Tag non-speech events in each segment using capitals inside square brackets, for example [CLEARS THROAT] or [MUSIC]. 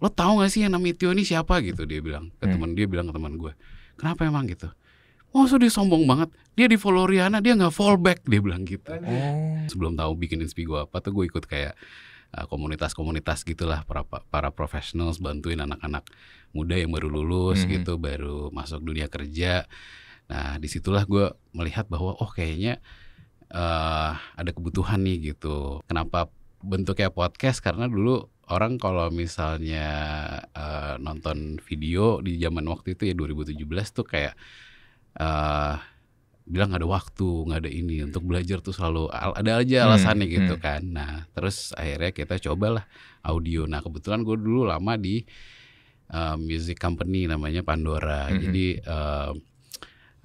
lo tau gak sih yang namanya Tio ini siapa gitu dia bilang ke hmm. teman dia bilang ke teman gue kenapa emang gitu Oh, so dia sombong banget. Dia di Floriana, dia nggak back dia bilang gitu. Oh. Sebelum tahu bikin inspi gue apa tuh, gue ikut kayak eh, komunitas-komunitas gitulah para para profesional bantuin anak-anak muda yang baru lulus -hmm. gitu, baru masuk dunia kerja. Nah, disitulah gue melihat bahwa oh kayaknya uh, ada kebutuhan nih gitu. Kenapa bentuknya podcast? Karena dulu orang kalau misalnya uh, nonton video di zaman waktu itu ya 2017 tuh kayak uh, bilang nggak ada waktu nggak ada ini hmm. untuk belajar tuh selalu ada aja hmm, alasannya hmm, gitu hmm. kan nah terus akhirnya kita cobalah audio nah kebetulan gue dulu lama di uh, music company namanya Pandora hmm. jadi uh, hmm.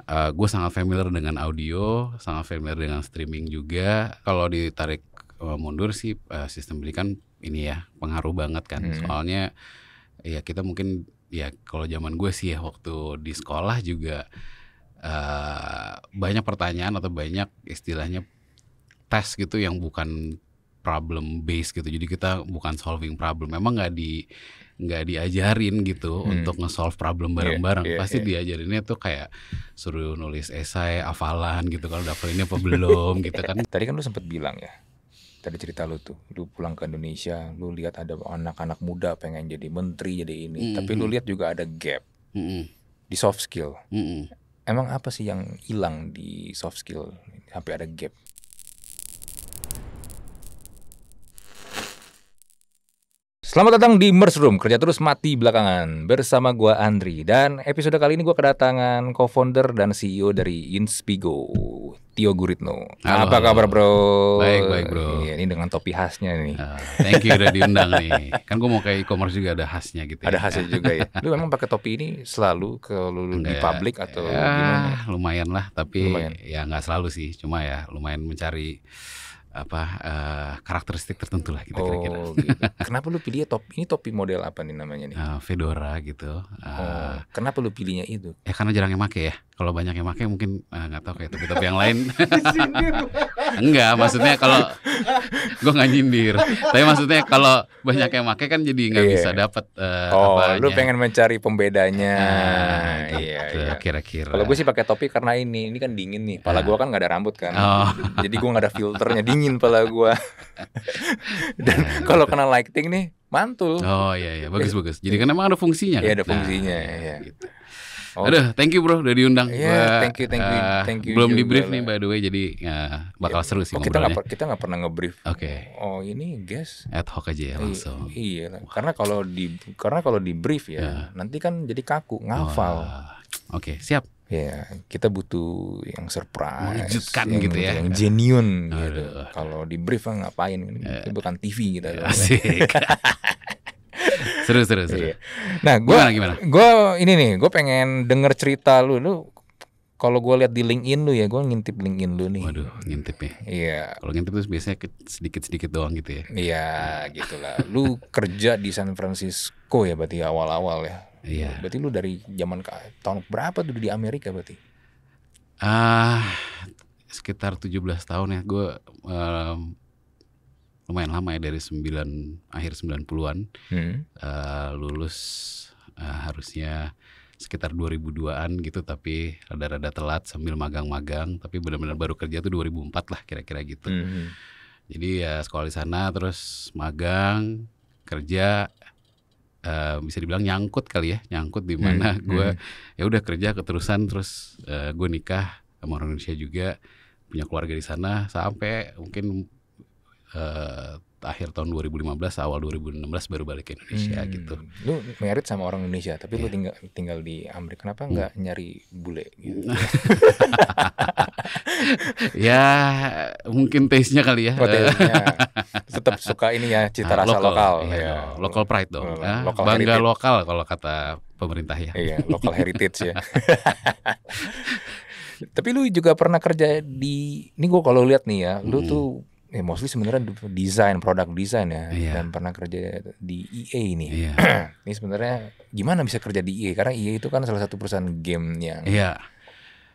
uh, gue sangat familiar dengan audio sangat familiar dengan streaming juga kalau ditarik uh, mundur sih uh, sistem belikan ini ya pengaruh banget kan. Hmm. Soalnya ya kita mungkin ya kalau zaman gue sih ya waktu di sekolah juga uh, banyak pertanyaan atau banyak istilahnya tes gitu yang bukan problem base gitu. Jadi kita bukan solving problem. Memang nggak di nggak diajarin gitu hmm. untuk nge-solve problem iya, bareng-bareng. Yeah, yeah, Pasti yeah. diajarinnya tuh kayak suruh nulis esai, hafalan gitu kalau dapet ini apa belum gitu kan. Eh, tadi kan lu sempet bilang ya, tadi cerita lu tuh lu pulang ke Indonesia lu lihat ada anak-anak muda pengen jadi menteri jadi ini mm -hmm. tapi lu lihat juga ada gap mm -hmm. di soft skill mm -hmm. emang apa sih yang hilang di soft skill sampai ada gap Selamat datang di Merse Room, kerja terus mati belakangan bersama gua Andri dan episode kali ini gua kedatangan co-founder dan CEO dari Inspigo, Tio Guritno. Halo, Apa kabar, Bro? Baik, baik, Bro. Iya, ini dengan topi khasnya nih. Ah, uh, thank you udah diundang nih. Kan gua mau kayak e-commerce juga ada khasnya gitu ya. Ada khasnya juga ya. Lu memang pakai topi ini selalu ke lu di publik atau ya, gimana? lumayan lah, tapi lumayan. ya nggak selalu sih, cuma ya lumayan mencari apa uh, karakteristik tertentu lah gitu kira oh, kira-kira. Gitu. Kenapa lu pilih topi ini topi model apa nih namanya nih? Uh, fedora gitu. Uh, oh, eh, kenapa lu pilihnya itu? Ya karena jarang yang make ya kalau banyak yang pakai mungkin ah, nggak ah, tahu kayak topi-topi yang lain [LAUGHS] enggak maksudnya kalau gue nggak nyindir tapi maksudnya kalau banyak yang pakai kan jadi nggak yeah. bisa iya. dapat uh, eh, oh apanya. lu pengen mencari pembedanya nah, iya, gitu, iya. kira-kira kalau gue sih pakai topi karena ini ini kan dingin nih pala ah. gue kan nggak ada rambut kan oh. jadi gue nggak ada filternya dingin pala gue [LAUGHS] dan iya, iya, kalau kena lighting nih mantul oh iya iya bagus bagus jadi kan emang ada fungsinya iya kan? ada nah, fungsinya nah, iya. gitu. Oh. Aduh, thank you bro udah diundang. Iya, yeah, thank you, thank you, eh, thank you. Belum di brief nih by the way, jadi ya, bakal yeah. seru sih oh, kita gak, kita nggak pernah ngebrief. Oke. Okay. Oh ini guys. Ad hoc aja ya langsung. I iya, karena kalau di karena kalau di brief ya, yeah. nanti kan jadi kaku ngafal. Oke, okay, siap. Ya, kita butuh yang surprise, Mengejutkan yang, gitu ya, yang genuine gitu. Kalau di brief kan ah, ngapain? Itu eh. bukan TV kita. Gitu. Asik. [LAUGHS] seru seru seru. Iya. Nah, gue gue ini nih, gue pengen denger cerita lu lu kalau gue lihat di LinkedIn lu ya, gue ngintip LinkedIn lu nih. Waduh, ngintip ya. Iya. Kalau ngintip tuh biasanya sedikit-sedikit doang gitu ya. Iya, gitulah. Lu kerja di San Francisco ya berarti ya, awal-awal ya. Iya. Berarti lu dari zaman ke, tahun berapa tuh di Amerika berarti? Ah, uh, sekitar 17 tahun ya. Gue um, lumayan lama ya dari 9 akhir 90-an. Hmm. Uh, lulus uh, harusnya sekitar 2002-an gitu tapi rada-rada telat sambil magang-magang tapi benar-benar baru kerja tuh 2004 lah kira-kira gitu. Hmm, hmm. Jadi ya sekolah di sana terus magang, kerja uh, bisa dibilang nyangkut kali ya, nyangkut di hmm, mana hmm. gue hmm. ya udah kerja keterusan terus uh, gue nikah sama orang Indonesia juga punya keluarga di sana sampai mungkin uh, akhir tahun 2015 awal 2016 baru balik ke Indonesia hmm. gitu. Lu merit sama orang Indonesia tapi yeah. lu iya. tinggal tinggal di Amerika kenapa nggak hmm. nyari bule gitu? [LAUGHS] ya mungkin taste-nya kali ya. Oh, Tetap suka ini ya cita ah, rasa lokal. Iya, ya. Lokal pride dong. Lokal, nah, bangga heritage. lokal kalau kata pemerintah ya. Iya, lokal [LAUGHS] heritage ya. tapi lu juga pernah kerja di ini gua kalau lihat nih ya, lu hmm. tuh ya mostly sebenarnya desain produk desain ya yeah. dan pernah kerja di EA ini yeah. Iya. [CLEARS THROAT] ini sebenarnya gimana bisa kerja di EA karena EA itu kan salah satu perusahaan game yang yeah.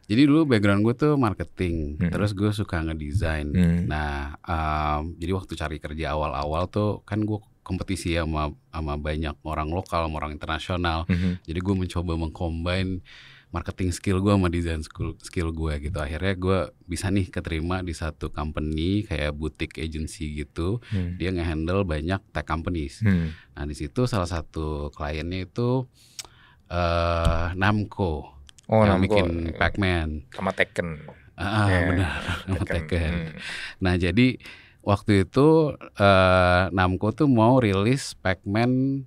jadi dulu background gue tuh marketing hmm. terus gue suka ngedesain hmm. nah um, jadi waktu cari kerja awal-awal tuh kan gue kompetisi ya sama sama banyak orang lokal sama orang internasional -hmm. jadi gue mencoba mengcombine marketing skill gue sama design skill skill gue gitu akhirnya gue bisa nih keterima di satu company kayak butik agency gitu hmm. dia ngehandle banyak tech companies hmm. nah di situ salah satu kliennya itu uh, Namco oh, yang Namco. bikin Pac-Man sama Tekken ah yeah. Ya, benar [LAUGHS] sama Tekken, Tekken. Hmm. nah jadi waktu itu uh, Namco tuh mau rilis Pac-Man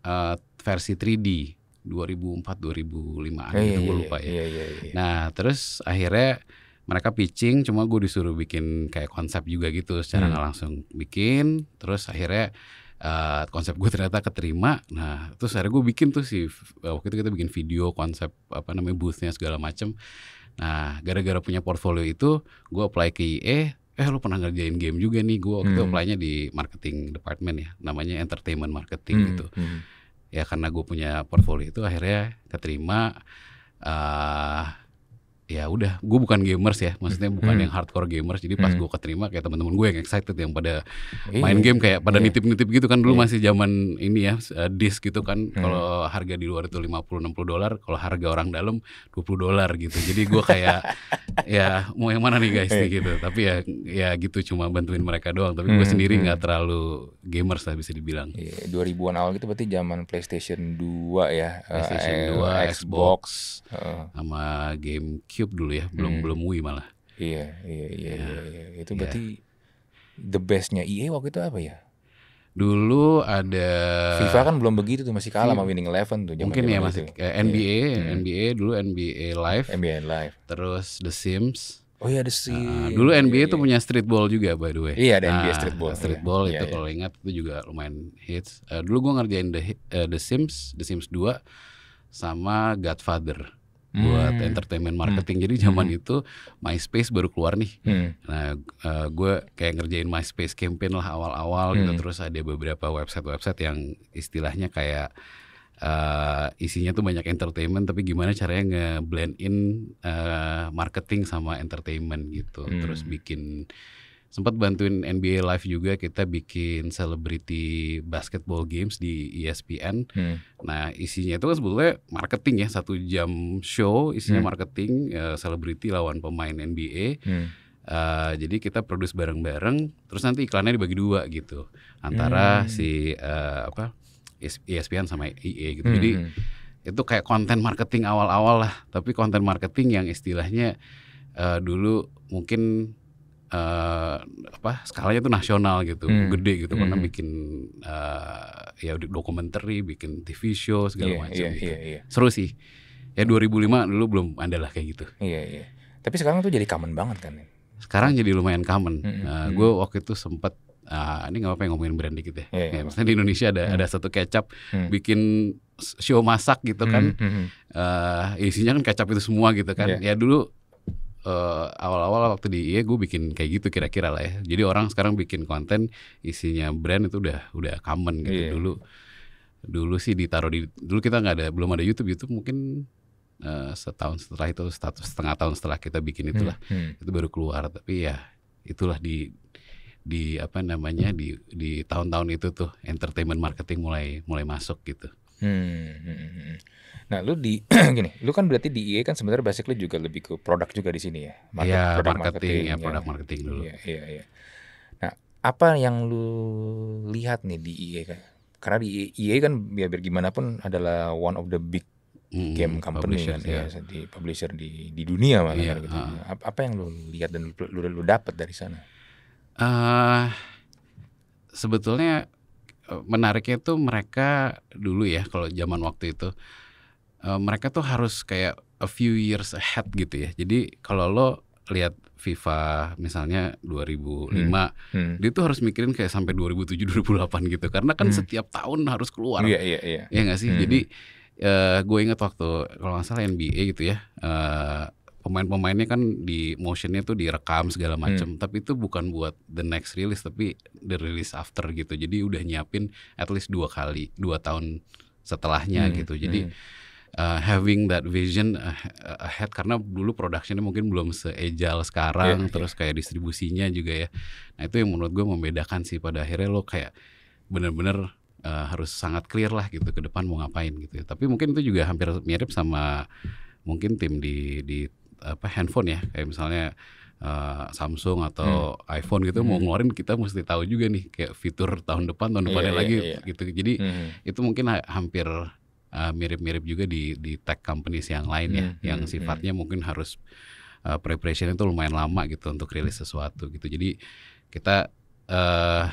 uh, versi 3D 2004 2005 an gitu gue iya, lupa ya. Yeah, yeah, yeah. Nah, terus akhirnya mereka pitching cuma gue disuruh bikin kayak konsep juga gitu secara hmm. langsung bikin terus akhirnya uh, konsep gue ternyata keterima nah terus akhirnya gue bikin tuh si eh, waktu itu kita bikin video konsep apa namanya boothnya segala macem nah gara-gara punya portfolio itu gue apply ke IE eh lu pernah ngerjain game juga nih gue waktu hmm. itu apply-nya di marketing department ya namanya entertainment marketing hmm. gitu hmm ya karena gue punya portfolio itu akhirnya keterima uh, ya udah gue bukan gamers ya maksudnya bukan yang hardcore gamers jadi pas hmm. gue keterima kayak teman-teman gue yang excited yang pada Iyi. main game kayak pada iya. nitip-nitip gitu kan dulu Iyi. masih zaman ini ya uh, disk gitu kan hmm. kalau harga di luar itu 50 60 dolar kalau harga orang dalam 20 dolar gitu jadi gue kayak [LAUGHS] ya mau yang mana nih guys nih iya. gitu tapi ya ya gitu cuma bantuin mereka doang tapi gue sendiri nggak hmm. terlalu gamers lah bisa dibilang iya, dua 2000-an awal itu berarti zaman PlayStation 2 ya eh, PlayStation uh, eh, 2 Xbox, uh. sama GameCube Cube dulu ya, belum hmm. belum Wii malah. Iya, iya, iya, ya. iya, iya. Itu ya. berarti ya. the bestnya EA waktu itu apa ya? Dulu ada FIFA kan belum begitu tuh masih kalah hmm. sama Winning Eleven tuh. Jaman Mungkin jaman ya masih itu. Eh, NBA, iya. yeah. Hmm. NBA dulu NBA Live. NBA Live. Terus The Sims. Oh iya The ah, ah. Sims Uh, dulu NBA itu iya, iya. punya streetball juga by the way. Iya ada nah, NBA streetball. Streetball iya. iya. itu iya, kalau ingat itu juga lumayan hits. Uh, dulu gue ngerjain The uh, The Sims, The Sims 2 sama Godfather hmm. buat entertainment marketing. Hmm. Jadi zaman hmm. itu MySpace baru keluar nih. Hmm. Nah, uh, eh, gue kayak ngerjain MySpace campaign lah awal-awal gitu. hmm. gitu. Terus ada beberapa website-website yang istilahnya kayak uh, isinya tuh banyak entertainment tapi gimana caranya nge-blend in uh, marketing sama entertainment gitu. Hmm. Terus bikin sempat bantuin NBA Live juga kita bikin celebrity basketball games di ESPN. Hmm. Nah isinya itu kan sebetulnya marketing ya satu jam show isinya hmm. marketing uh, eh, celebrity lawan pemain NBA. Hmm. Uh, jadi kita produce bareng-bareng, terus nanti iklannya dibagi dua gitu antara hmm. si uh, apa ESPN e sama EA gitu. Hmm. Jadi hmm. itu kayak konten marketing awal-awal lah, tapi konten marketing yang istilahnya uh, dulu mungkin uh, apa skalanya itu nasional gitu hmm. gede gitu hmm. karena bikin uh, ya dokumenter bikin TV show segala yeah, macam yeah, gitu. yeah, yeah. seru sih ya 2005 dulu belum ada lah kayak gitu iya yeah, iya yeah. tapi sekarang tuh jadi common banget kan ya? sekarang jadi lumayan common -hmm. uh, hmm, eh, hmm. gue waktu itu sempet, Nah, ini nggak apa-apa ya ngomongin brand dikit ya, yeah, yeah, maksudnya di Indonesia ada yeah. Hmm. ada satu kecap hmm. bikin show masak gitu kan hmm, hmm. Uh, isinya kan kecap itu semua gitu kan yeah. ya dulu uh, awal-awal waktu di IE gue bikin kayak gitu kira-kira lah ya. Jadi orang sekarang bikin konten isinya brand itu udah udah common gitu yeah. dulu. Dulu sih ditaruh di dulu kita nggak ada belum ada YouTube YouTube mungkin uh, setahun setelah itu status setengah tahun setelah kita bikin hmm, itulah hmm, itu baru keluar tapi ya itulah di di apa namanya di di tahun-tahun itu tuh entertainment marketing mulai mulai masuk gitu. Hmm, hmm, hmm, hmm. Nah, lu di [CLEARS THROAT] gini, lu kan berarti di IE kan sebenarnya basically juga lebih ke produk juga di sini ya. Market, ya, produk marketing, marketing ya, ya, produk marketing dulu. Iya, iya, iya. Nah, apa yang lu lihat nih di IE kan? Karena di IE e kan biar gimana pun adalah one of the big hmm, game company kan ya. ya di publisher di di dunia malah Iya. Kan gitu. Uh. Apa yang lu lihat dan lu lu, lu dapat dari sana? Uh, sebetulnya Eh, menariknya tuh mereka dulu ya kalau zaman waktu itu uh, mereka tuh harus kayak a few years ahead gitu ya. Jadi kalau lo lihat FIFA misalnya 2005 hmm. Hmm. dia tuh harus mikirin kayak sampai 2007 2008 gitu karena kan hmm. setiap tahun harus keluar. Iya iya iya. Iya gak sih? Hmm. Jadi uh, gue inget waktu kalau nggak salah NBA gitu ya. Uh, pemain-pemainnya kan di motionnya tuh direkam segala macam hmm. tapi itu bukan buat the next release tapi the release after gitu jadi udah nyiapin at least dua kali dua tahun setelahnya hmm. gitu jadi hmm. uh, having that vision eh, ahead karena dulu productionnya mungkin belum seejal sekarang yeah, iya. terus yeah. kayak distribusinya juga ya nah itu yang menurut gue membedakan sih pada akhirnya lo kayak bener-bener uh, harus sangat clear lah gitu ke depan mau ngapain gitu ya. tapi mungkin itu juga hampir mirip sama mungkin tim di di apa handphone ya kayak misalnya uh, Samsung atau hmm. iPhone gitu hmm. mau ngeluarin kita mesti tahu juga nih kayak fitur tahun depan tahun iya, depannya yeah, lagi yeah, yeah. gitu jadi hmm. itu mungkin ha hampir mirip eh, mirip-mirip juga di di tech companies yang lain ya hmm. yang hmm, hmm. sifatnya hmm. mungkin harus uh, eh, preparation itu lumayan lama gitu untuk rilis sesuatu gitu jadi kita uh,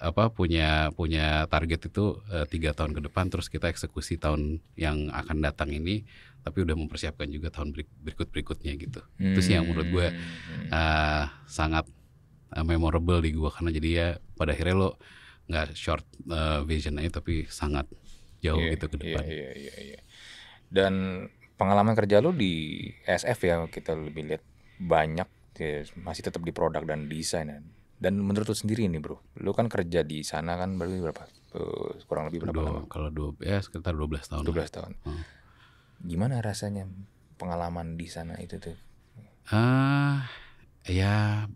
apa punya punya target itu tiga uh, tahun ke depan terus kita eksekusi tahun yang akan datang ini tapi udah mempersiapkan juga tahun berikut berikutnya gitu hmm. itu sih yang menurut gue hmm. uh, sangat uh, memorable di gue karena jadi ya pada akhirnya lo nggak short uh, vision aja tapi sangat jauh yeah, gitu ke iya, depan yeah, yeah, yeah, yeah. dan pengalaman kerja lo di SF ya kita lebih lihat banyak ya, masih tetap di produk dan desain ya. dan menurut lo sendiri ini, bro lo kan kerja di sana kan berarti berapa eh, kurang lebih berapa dua, lama? Kalau dua ya sekitar 12 tahun. 12 lah. tahun. Hmm gimana rasanya pengalaman di sana itu tuh? Ah, uh, ya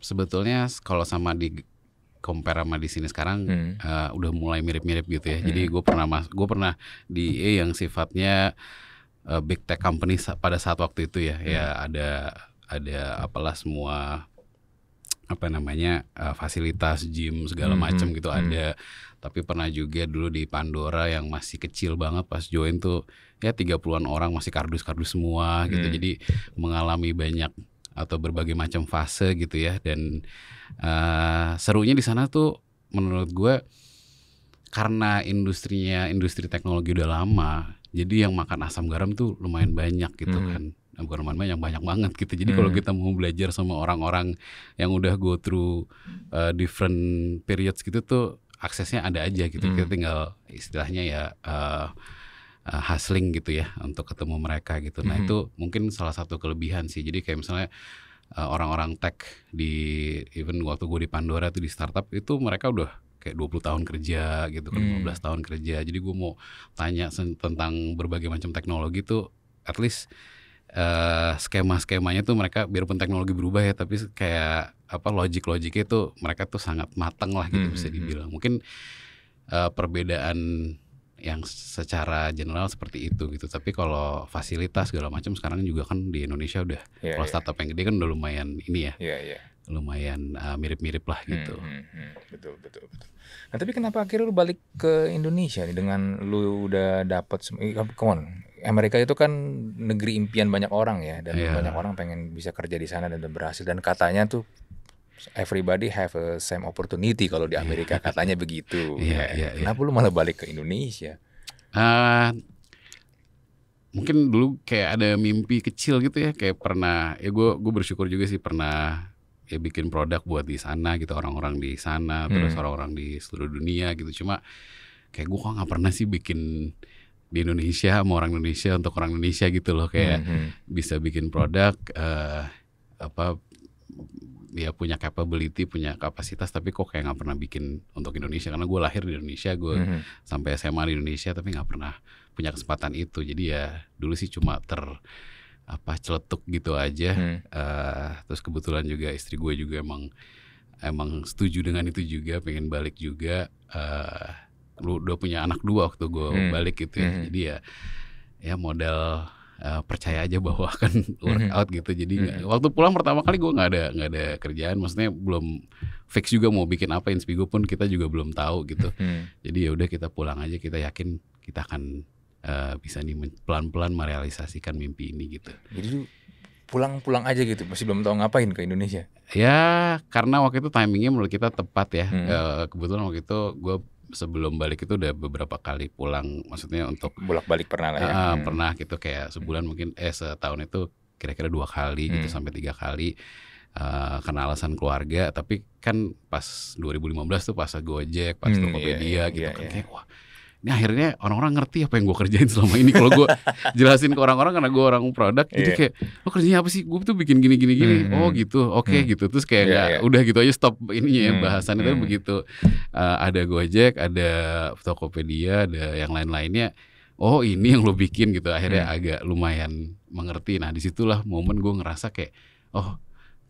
sebetulnya kalau sama di compare sama di sini sekarang hmm. uh, udah mulai mirip-mirip gitu ya. Hmm. Jadi gue pernah mas, gue pernah di E yang sifatnya uh, big tech company pada saat waktu itu ya, ya hmm. ya ada ada apalah semua apa namanya uh, fasilitas gym segala hmm, macam hmm. gitu hmm. ada tapi pernah juga dulu di Pandora yang masih kecil banget pas join tuh ya tiga an orang masih kardus-kardus semua gitu. Hmm. Jadi mengalami banyak atau berbagai macam fase gitu ya dan uh, serunya di sana tuh menurut gue karena industrinya industri teknologi udah lama jadi yang makan asam garam tuh lumayan banyak gitu hmm. kan bukan lumayan banyak banyak banget gitu jadi hmm. kalau kita mau belajar sama orang-orang yang udah go through uh, different periods gitu tuh aksesnya ada aja gitu. Hmm. Kita tinggal istilahnya ya uh, uh, hustling gitu ya untuk ketemu mereka gitu. Nah, hmm. itu mungkin salah satu kelebihan sih. Jadi kayak misalnya orang eh, orang-orang tech di even waktu gue di Pandora tuh di startup itu mereka udah kayak 20 tahun kerja gitu kan hmm. 15 tahun kerja. Jadi gue mau tanya tentang berbagai macam teknologi tuh at least uh, skema-skemanya tuh mereka biarpun teknologi berubah ya tapi kayak apa logik-logiknya itu mereka tuh sangat mateng lah gitu hmm, bisa hmm, hmm. dibilang. Mungkin uh, perbedaan yang secara general seperti itu gitu. Tapi kalau fasilitas segala macam sekarang juga kan di Indonesia udah yeah, kalau yeah. startup yang gede kan udah lumayan ini ya. Yeah, yeah. Lumayan eh, mirip-mirip uh, lah gitu. Hmm, hmm, hmm, Betul, betul, betul. Nah, tapi kenapa akhirnya lu balik ke Indonesia nih dengan lu udah dapat come on. Amerika itu kan negeri impian banyak orang ya dan yeah. banyak orang pengen bisa kerja di sana dan berhasil dan katanya tuh everybody have a same opportunity kalau di iya. Amerika yeah. katanya begitu. Yeah, ya. yeah, iya. Kenapa lu malah balik ke Indonesia? Uh, mungkin dulu kayak ada mimpi kecil gitu ya kayak pernah ya gue gue bersyukur juga sih pernah ya bikin produk buat di sana gitu orang-orang di sana hmm. terus orang-orang di seluruh dunia gitu cuma kayak gue kok nggak pernah sih bikin di Indonesia sama orang Indonesia untuk orang Indonesia gitu loh kayak hmm. hmm. bisa bikin produk uh, apa dia punya capability punya kapasitas tapi kok kayak nggak pernah bikin untuk Indonesia karena gue lahir di Indonesia gue mm -hmm. sampai SMA di Indonesia tapi nggak pernah punya kesempatan itu jadi ya dulu sih cuma ter apa celetuk gitu aja hmm. uh, terus kebetulan juga istri gue juga emang emang setuju dengan itu juga pengen balik juga uh, lu udah punya anak dua waktu gue hmm. balik gitu ya hmm. jadi ya ya model uh, percaya aja bahwa [LAUGHS] akan workout mm-hmm. gitu jadi gak, mm-hmm. waktu pulang pertama kali gue nggak ada nggak ada kerjaan maksudnya belum fix juga mau bikin apa inspigo pun kita juga belum tahu gitu mm-hmm. jadi ya udah kita pulang aja kita yakin kita akan uh, bisa nih pelan-pelan merealisasikan mimpi ini gitu jadi pulang-pulang aja gitu masih belum tahu ngapain ke Indonesia ya karena waktu itu timingnya menurut kita tepat ya hmm. kebetulan waktu itu gue sebelum balik itu udah beberapa kali pulang maksudnya untuk bolak-balik pernah lah ya. Uh, hmm. pernah gitu kayak sebulan mungkin eh setahun itu kira-kira dua kali gitu hmm. gitu sampai tiga kali uh, karena alasan keluarga tapi kan pas 2015 tuh pas Gojek, pas hmm, iya, Tokopedia iya, gitu iya, kan iya. kayak wah ini akhirnya orang-orang ngerti apa yang gue kerjain selama ini kalau gue [LAUGHS] jelasin ke orang-orang karena gue orang produk yeah. jadi iya. kayak lo oh, kerjanya apa sih gue tuh bikin gini gini gini hmm. oh hmm. gitu oke okay, hmm. gitu terus kayak yeah, gak, yeah. udah gitu aja stop ininya ya hmm. bahasan itu hmm. begitu uh, ada Gojek ada Tokopedia ada yang lain-lainnya oh ini yang lo bikin gitu akhirnya hmm. agak lumayan mengerti nah disitulah momen gue ngerasa kayak oh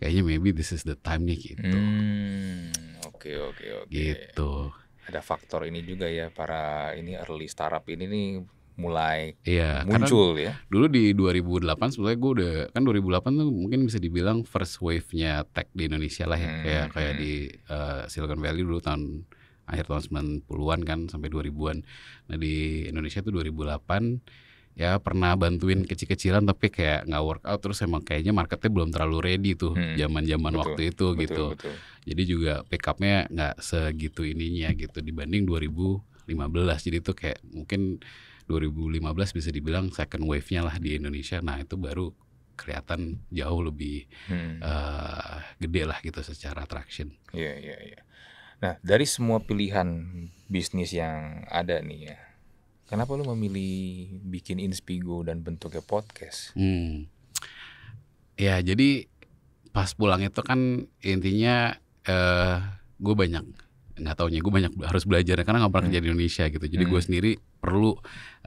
kayaknya maybe this is the time nih gitu hmm, oke oke oke gitu ada faktor ini juga ya para ini early startup ini nih mulai iya, muncul ya. Dulu di 2008 sebenarnya gue udah kan 2008 tuh mungkin bisa dibilang first wave-nya tech di Indonesia lah ya hmm, kayak kayak hmm. di uh, Silicon Valley dulu tahun akhir tahun 90-an kan sampai 2000-an. Nah, di Indonesia tuh 2008 ya pernah bantuin kecil-kecilan tapi kayak nggak work out terus emang kayaknya marketnya belum terlalu ready tuh hmm, zaman-zaman hmm. waktu itu betul, gitu. Betul. Jadi juga pick upnya nggak segitu ininya gitu dibanding 2015. Jadi itu kayak mungkin 2015 bisa dibilang second wave-nya lah di Indonesia. Nah itu baru kelihatan jauh lebih hmm. uh, gede lah gitu secara traction. Iya yeah, iya yeah, iya. Yeah. Nah dari semua pilihan bisnis yang ada nih ya, Kenapa lu memilih bikin Inspigo dan bentuknya podcast? Hmm. Ya, jadi pas pulang itu kan intinya eh gue banyak nggak taunya gue banyak harus belajar karena nggak pernah hmm. kerja di hmm. Indonesia gitu jadi hmm. gue sendiri perlu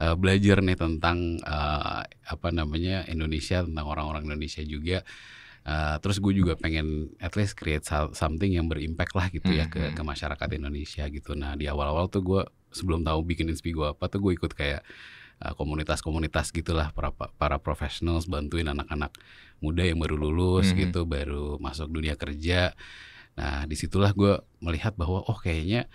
uh, belajar nih tentang uh, apa namanya Indonesia tentang orang-orang Indonesia juga uh, terus gue juga pengen at least create something yang berimpact lah gitu hmm. ya ke hmm. ke masyarakat Indonesia gitu nah di awal-awal tuh gue sebelum tahu bikin inspi gue apa tuh gue ikut kayak eh, komunitas-komunitas gitulah para para profesionals bantuin anak-anak muda yang baru lulus mm -hmm. gitu baru masuk dunia kerja nah disitulah gue melihat bahwa oh kayaknya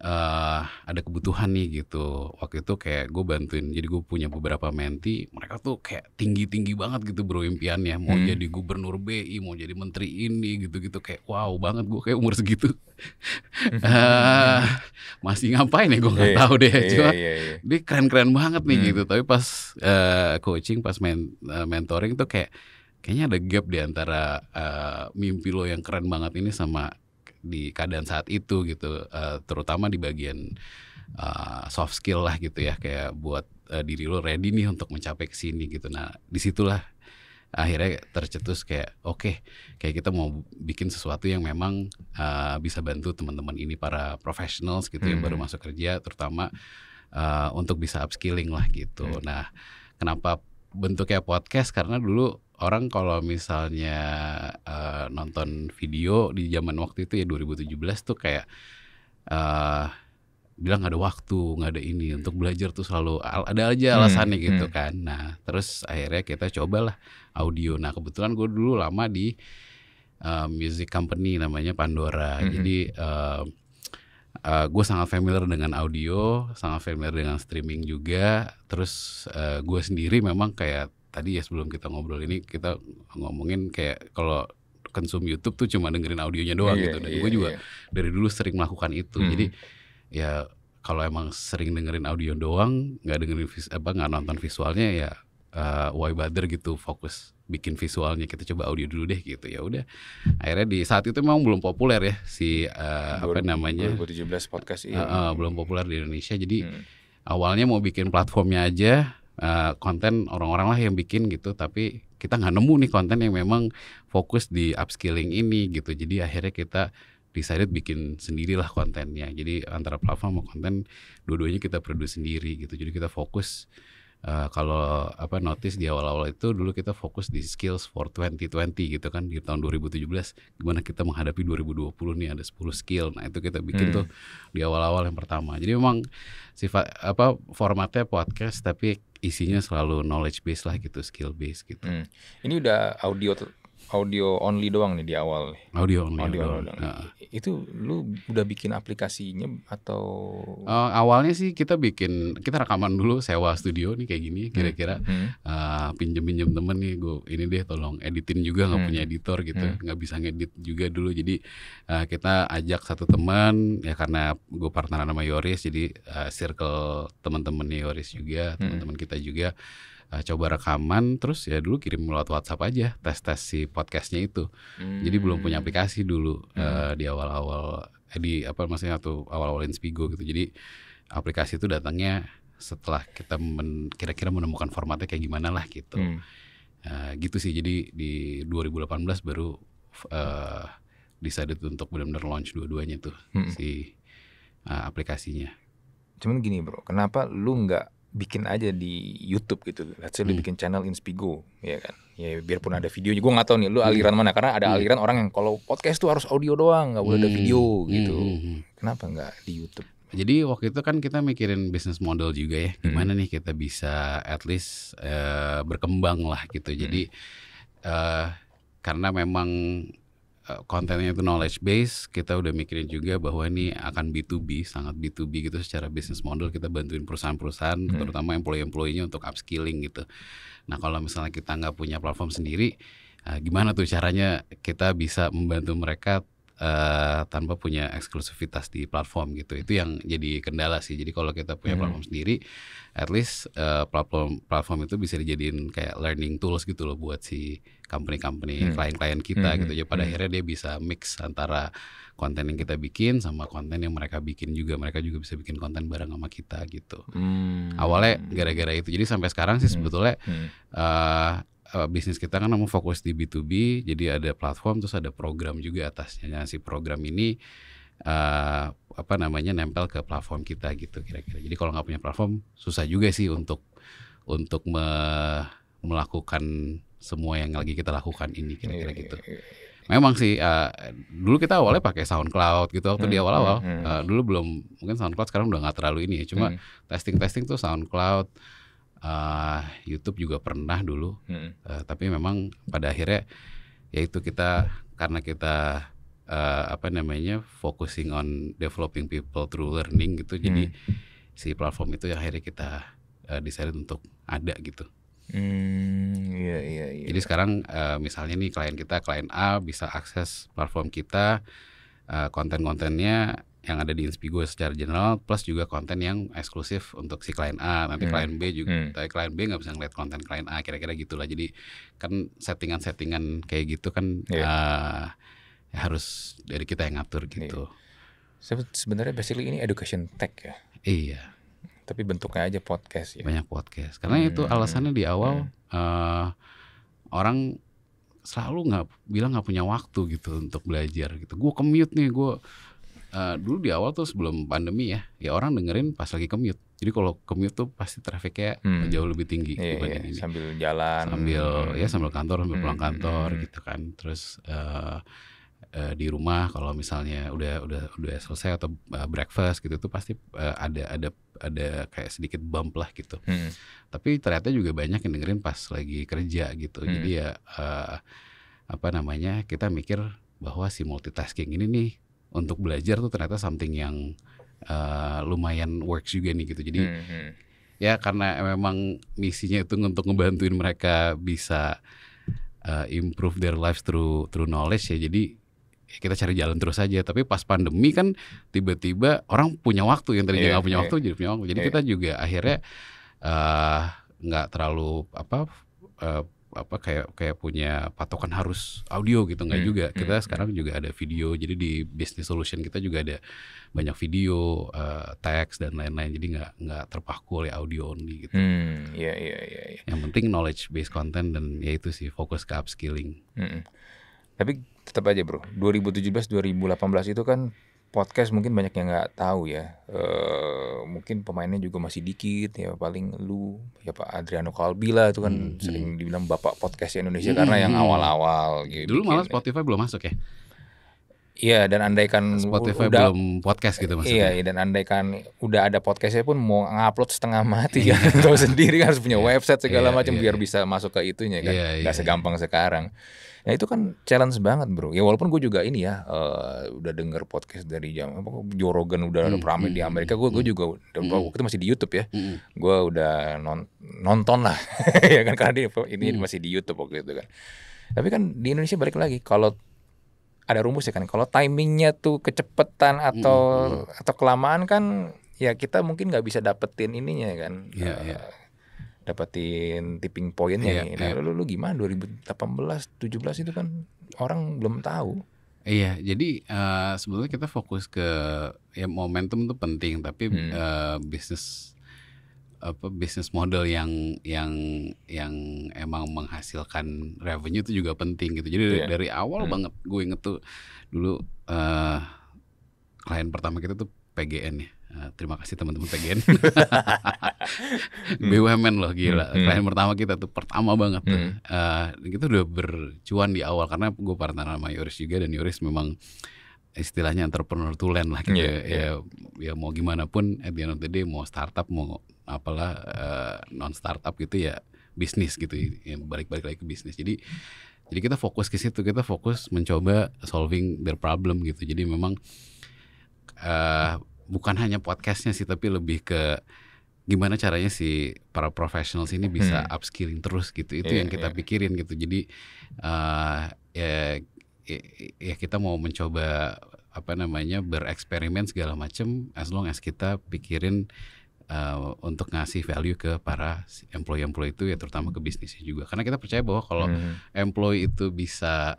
uh, ada kebutuhan nih gitu waktu itu kayak gue bantuin jadi gue punya beberapa menti mereka tuh kayak tinggi tinggi banget gitu bro impiannya mau hmm. jadi gubernur BI mau jadi menteri ini gitu gitu kayak wow banget gue kayak umur segitu uh, [LAUGHS] masih ngapain ya gue nggak yeah, tahu deh yeah, cuma yeah, iya. dia keren keren banget nih hmm. gitu tapi pas uh, coaching pas men uh, mentoring tuh kayak kayaknya ada gap di antara uh, mimpi lo yang keren banget ini sama di keadaan saat itu gitu uh, terutama di bagian uh, soft skill lah gitu ya kayak buat uh, diri lo ready nih untuk mencapai ke sini gitu nah disitulah akhirnya tercetus kayak oke okay, kayak kita mau bikin sesuatu yang memang uh, bisa bantu teman-teman ini para professionals gitu ya, hmm. yang baru masuk kerja terutama uh, untuk bisa upskilling lah gitu hmm. nah kenapa bentuknya podcast karena dulu orang kalau misalnya uh, nonton video di zaman waktu itu ya 2017 tuh kayak uh, bilang nggak ada waktu, nggak ada ini untuk belajar tuh selalu ada aja hmm, alasannya hmm, gitu hmm. kan. Nah, terus akhirnya kita cobalah audio. Nah, kebetulan gue dulu lama di uh, music company namanya Pandora. Hmm. hmm. Jadi uh, uh, gue sangat familiar dengan audio, sangat familiar dengan streaming juga. Terus uh, gue sendiri memang kayak tadi ya sebelum kita ngobrol ini kita ngomongin kayak kalau konsum YouTube tuh cuma dengerin audionya doang yeah, gitu dan yeah, gue juga yeah. dari dulu sering melakukan itu hmm. jadi ya kalau emang sering dengerin audio doang nggak dengerin vis apa nggak nonton visualnya ya uh, why bother gitu fokus bikin visualnya kita coba audio dulu deh gitu ya udah akhirnya di saat itu memang belum populer ya si uh, apa namanya 2017 podcast ini uh, uh, belum populer di Indonesia jadi hmm. awalnya mau bikin platformnya aja uh, konten orang-orang lah yang bikin gitu tapi kita nggak nemu nih konten yang memang fokus di upskilling ini gitu jadi akhirnya kita decided bikin sendirilah kontennya jadi antara platform sama konten dua-duanya kita produksi sendiri gitu jadi kita fokus uh, kalau apa notice di awal-awal itu dulu kita fokus di skills for 2020 gitu kan di tahun 2017 gimana kita menghadapi 2020 nih ada 10 skill. Nah, itu kita bikin hmm. tuh di awal-awal yang pertama. Jadi memang sifat apa formatnya podcast tapi isinya selalu knowledge base lah gitu, skill base gitu. Hmm. Ini udah audio audio only doang nih di awal Audio only. Audio Only doang. Itu lu udah bikin aplikasinya atau uh, awalnya sih kita bikin kita rekaman dulu sewa studio nih kayak gini hmm. kira-kira hmm. uh, pinjem-pinjem temen nih gue ini deh tolong editin juga nggak hmm. punya editor gitu hmm. nggak hmm. bisa ngedit juga dulu jadi uh, kita ajak satu teman ya karena gue partner nama Yoris jadi uh, circle teman temen Yoris juga hmm. teman-teman kita juga uh, coba rekaman terus ya dulu kirim lewat WhatsApp aja tes tes si podcastnya itu hmm. jadi belum punya hmm. aplikasi dulu hmm. uh, di awal awal eh, di apa maksudnya atau awal awal Inspigo gitu jadi aplikasi itu datangnya setelah kita men, kira-kira menemukan formatnya kayak gimana lah gitu hmm. uh, gitu sih jadi di 2018 baru uh, decided untuk benar-benar launch dua-duanya tuh hmm. si uh, aplikasinya cuman gini bro kenapa lu nggak bikin aja di YouTube gitu. Let's say hmm. lu bikin channel Inspigo, ya kan. Ya biarpun ada videonya, gue nggak tahu nih lu hmm. aliran hmm. mana karena ada hmm. aliran orang yang kalau podcast tuh harus audio doang, nggak boleh hmm. ada video hmm. gitu. Hmm. hmm. Kenapa nggak di YouTube? Jadi waktu itu kan kita mikirin bisnis model juga ya, gimana hmm. nih kita bisa at least uh, berkembang lah gitu. Jadi hmm. uh, karena memang Eh, kontennya itu knowledge base, kita udah mikirin juga bahwa ini akan B2B, sangat B2B gitu secara bisnis model kita bantuin perusahaan-perusahaan hmm. terutama employee-employee-nya untuk upskilling gitu. Nah, kalau misalnya kita nggak punya platform sendiri, eh, gimana tuh caranya kita bisa membantu mereka uh, tanpa punya eksklusivitas di platform gitu. Itu yang jadi kendala sih. Jadi kalau kita punya hmm. platform sendiri, at least uh, platform platform itu bisa dijadiin kayak learning tools gitu loh buat si company-company hmm. klien-klien kita hmm. gitu. Ya pada hmm. akhirnya dia bisa mix antara konten yang kita bikin sama konten yang mereka bikin juga. Mereka juga bisa bikin konten bareng sama kita gitu. Hmm. Awalnya gara-gara itu. Jadi sampai sekarang sih hmm. sebetulnya hmm. Uh, uh, bisnis kita kan mau fokus di B2B, jadi ada platform terus ada program juga atasnya. Nah, si program ini uh, apa namanya nempel ke platform kita gitu kira-kira. Jadi kalau nggak punya platform susah juga sih untuk untuk me melakukan semua yang lagi kita lakukan ini kira-kira gitu. Memang sih uh, dulu kita awalnya pakai SoundCloud gitu waktu hmm, di awal-awal. Hmm, hmm. Uh, dulu belum mungkin SoundCloud sekarang udah nggak terlalu ini ya. Cuma hmm. testing-testing hmm. Testing -testing tuh SoundCloud uh, YouTube juga pernah dulu hmm. uh, tapi memang pada akhirnya yaitu kita karena kita uh, apa namanya focusing on developing people through learning gitu hmm. jadi si platform itu yang akhirnya kita uh, desain untuk ada gitu. Hmm, iya, iya, iya. Jadi sekarang uh, misalnya nih klien kita klien A bisa akses platform kita uh, konten-kontennya yang ada di Inspi secara general plus juga konten yang eksklusif untuk si klien A nanti hmm. klien B juga hmm. tapi klien B nggak bisa ngeliat konten klien A kira-kira gitulah jadi kan settingan-settingan kayak gitu kan yeah. uh, ya eh, harus dari kita yang ngatur iya. gitu yeah. sebenarnya basically ini education tech ya iya tapi bentuknya aja podcast ya banyak podcast karena hmm. itu alasannya di awal hmm. uh, orang selalu nggak bilang nggak punya waktu gitu untuk belajar gitu gue commute nih gue uh, dulu di awal tuh sebelum pandemi ya, ya orang dengerin pas lagi commute. Jadi kalau commute tuh pasti trafiknya hmm. jauh lebih tinggi iya, dibanding iya. ini. Sambil jalan, sambil ya sambil kantor, sambil hmm. pulang hmm, kantor hmm. gitu kan. Terus uh, uh, di rumah kalau misalnya udah udah udah selesai atau uh, breakfast gitu tuh pasti uh, ada ada ada kayak sedikit bump lah gitu. Hmm. Tapi ternyata juga banyak yang dengerin pas lagi kerja gitu. Hmm. Jadi ya uh, apa namanya kita mikir bahwa si multitasking ini nih untuk belajar tuh ternyata something yang uh, lumayan works juga nih gitu. Jadi mm -hmm. ya karena memang misinya itu untuk ngebantuin mereka bisa uh, improve their lives through through knowledge ya. Jadi ya kita cari jalan terus aja. Tapi pas pandemi kan tiba-tiba orang punya waktu yang tadi yeah, nggak punya yeah. waktu jadi punya waktu. Jadi yeah. kita juga akhirnya eh, nggak uh, terlalu apa uh, apa kayak kayak punya patokan harus audio gitu nggak hmm. juga hmm, kita hmm. sekarang juga ada video jadi di business solution kita juga ada banyak video uh, teks dan lain-lain jadi nggak nggak terpaku oleh audio only gitu hmm. yeah, yeah, yeah, yeah. yang penting knowledge based content dan yaitu itu sih fokus ke upskilling hmm. hmm. tapi tetap aja bro 2017 2018 itu kan podcast mungkin banyak yang nggak tahu ya. E, mungkin pemainnya juga masih dikit ya paling lu ya Pak Adriano Kalbi lah itu kan hmm, sering dibilang bapak podcast Indonesia hmm, karena yang hmm. awal-awal gitu. Dulu malah Spotify belum masuk ya. Iya dan andaikan Spotify udah, belum podcast gitu maksudnya. Iya, iya dan andaikan udah ada podcastnya pun mau ngupload setengah mati ya iya. [LAUGHS] tahu sendiri kan harus punya iya, website segala macam biar bisa masuk ke itunya kan. Gak segampang sekarang ya itu kan challenge banget bro. Ya walaupun gue juga ini ya uh, udah denger podcast dari jam apa Joe udah hmm, ramai hmm, di Amerika. Gue gue hmm, juga hmm, waktu itu masih di YouTube ya. Hmm, hmm. gue udah non, nonton lah [LAUGHS] ya kan karena dia, ini hmm. masih di YouTube waktu itu kan. Tapi kan di Indonesia balik lagi kalau ada rumus ya kan kalau timingnya tuh kecepetan hmm, atau hmm, atau kelamaan kan ya kita mungkin nggak bisa dapetin ininya ya kan. Yeah, uh, yeah dapetin tipping point yeah, nih. Iya, nah, iya. lu, lu gimana 2018 17 itu kan orang belum tahu. Iya, jadi uh, eh, sebenarnya kita fokus ke ya momentum itu penting, tapi hmm. uh, bisnis apa bisnis model yang yang yang emang menghasilkan revenue itu juga penting gitu. Jadi yeah. dari awal hmm. banget gue inget tuh dulu uh, klien pertama kita tuh PGN ya. Eh, terima kasih teman-teman PGN. [LAUGHS] [LAUGHS] BUMN loh gila. Hmm, hmm. Klien pertama kita tuh pertama banget. Hmm. Uh, kita udah bercuan di awal karena gue partner sama Yoris juga dan Yoris memang istilahnya entrepreneur to land lah gitu yeah, ya, yeah. ya ya mau gimana pun at the end of the day mau startup mau apalah uh, eh, non startup gitu ya bisnis gitu ya balik-balik lagi ke bisnis jadi jadi kita fokus ke situ kita fokus mencoba solving their problem gitu jadi memang uh, bukan hanya podcastnya sih tapi lebih ke gimana caranya si para professionals ini bisa hmm. upskilling terus gitu itu yeah, yang kita yeah. pikirin gitu jadi uh, ya ya kita mau mencoba apa namanya bereksperimen segala macam as long as kita pikirin uh, untuk ngasih value ke para employee-employee itu ya terutama ke bisnisnya juga karena kita percaya bahwa kalau hmm. employee itu bisa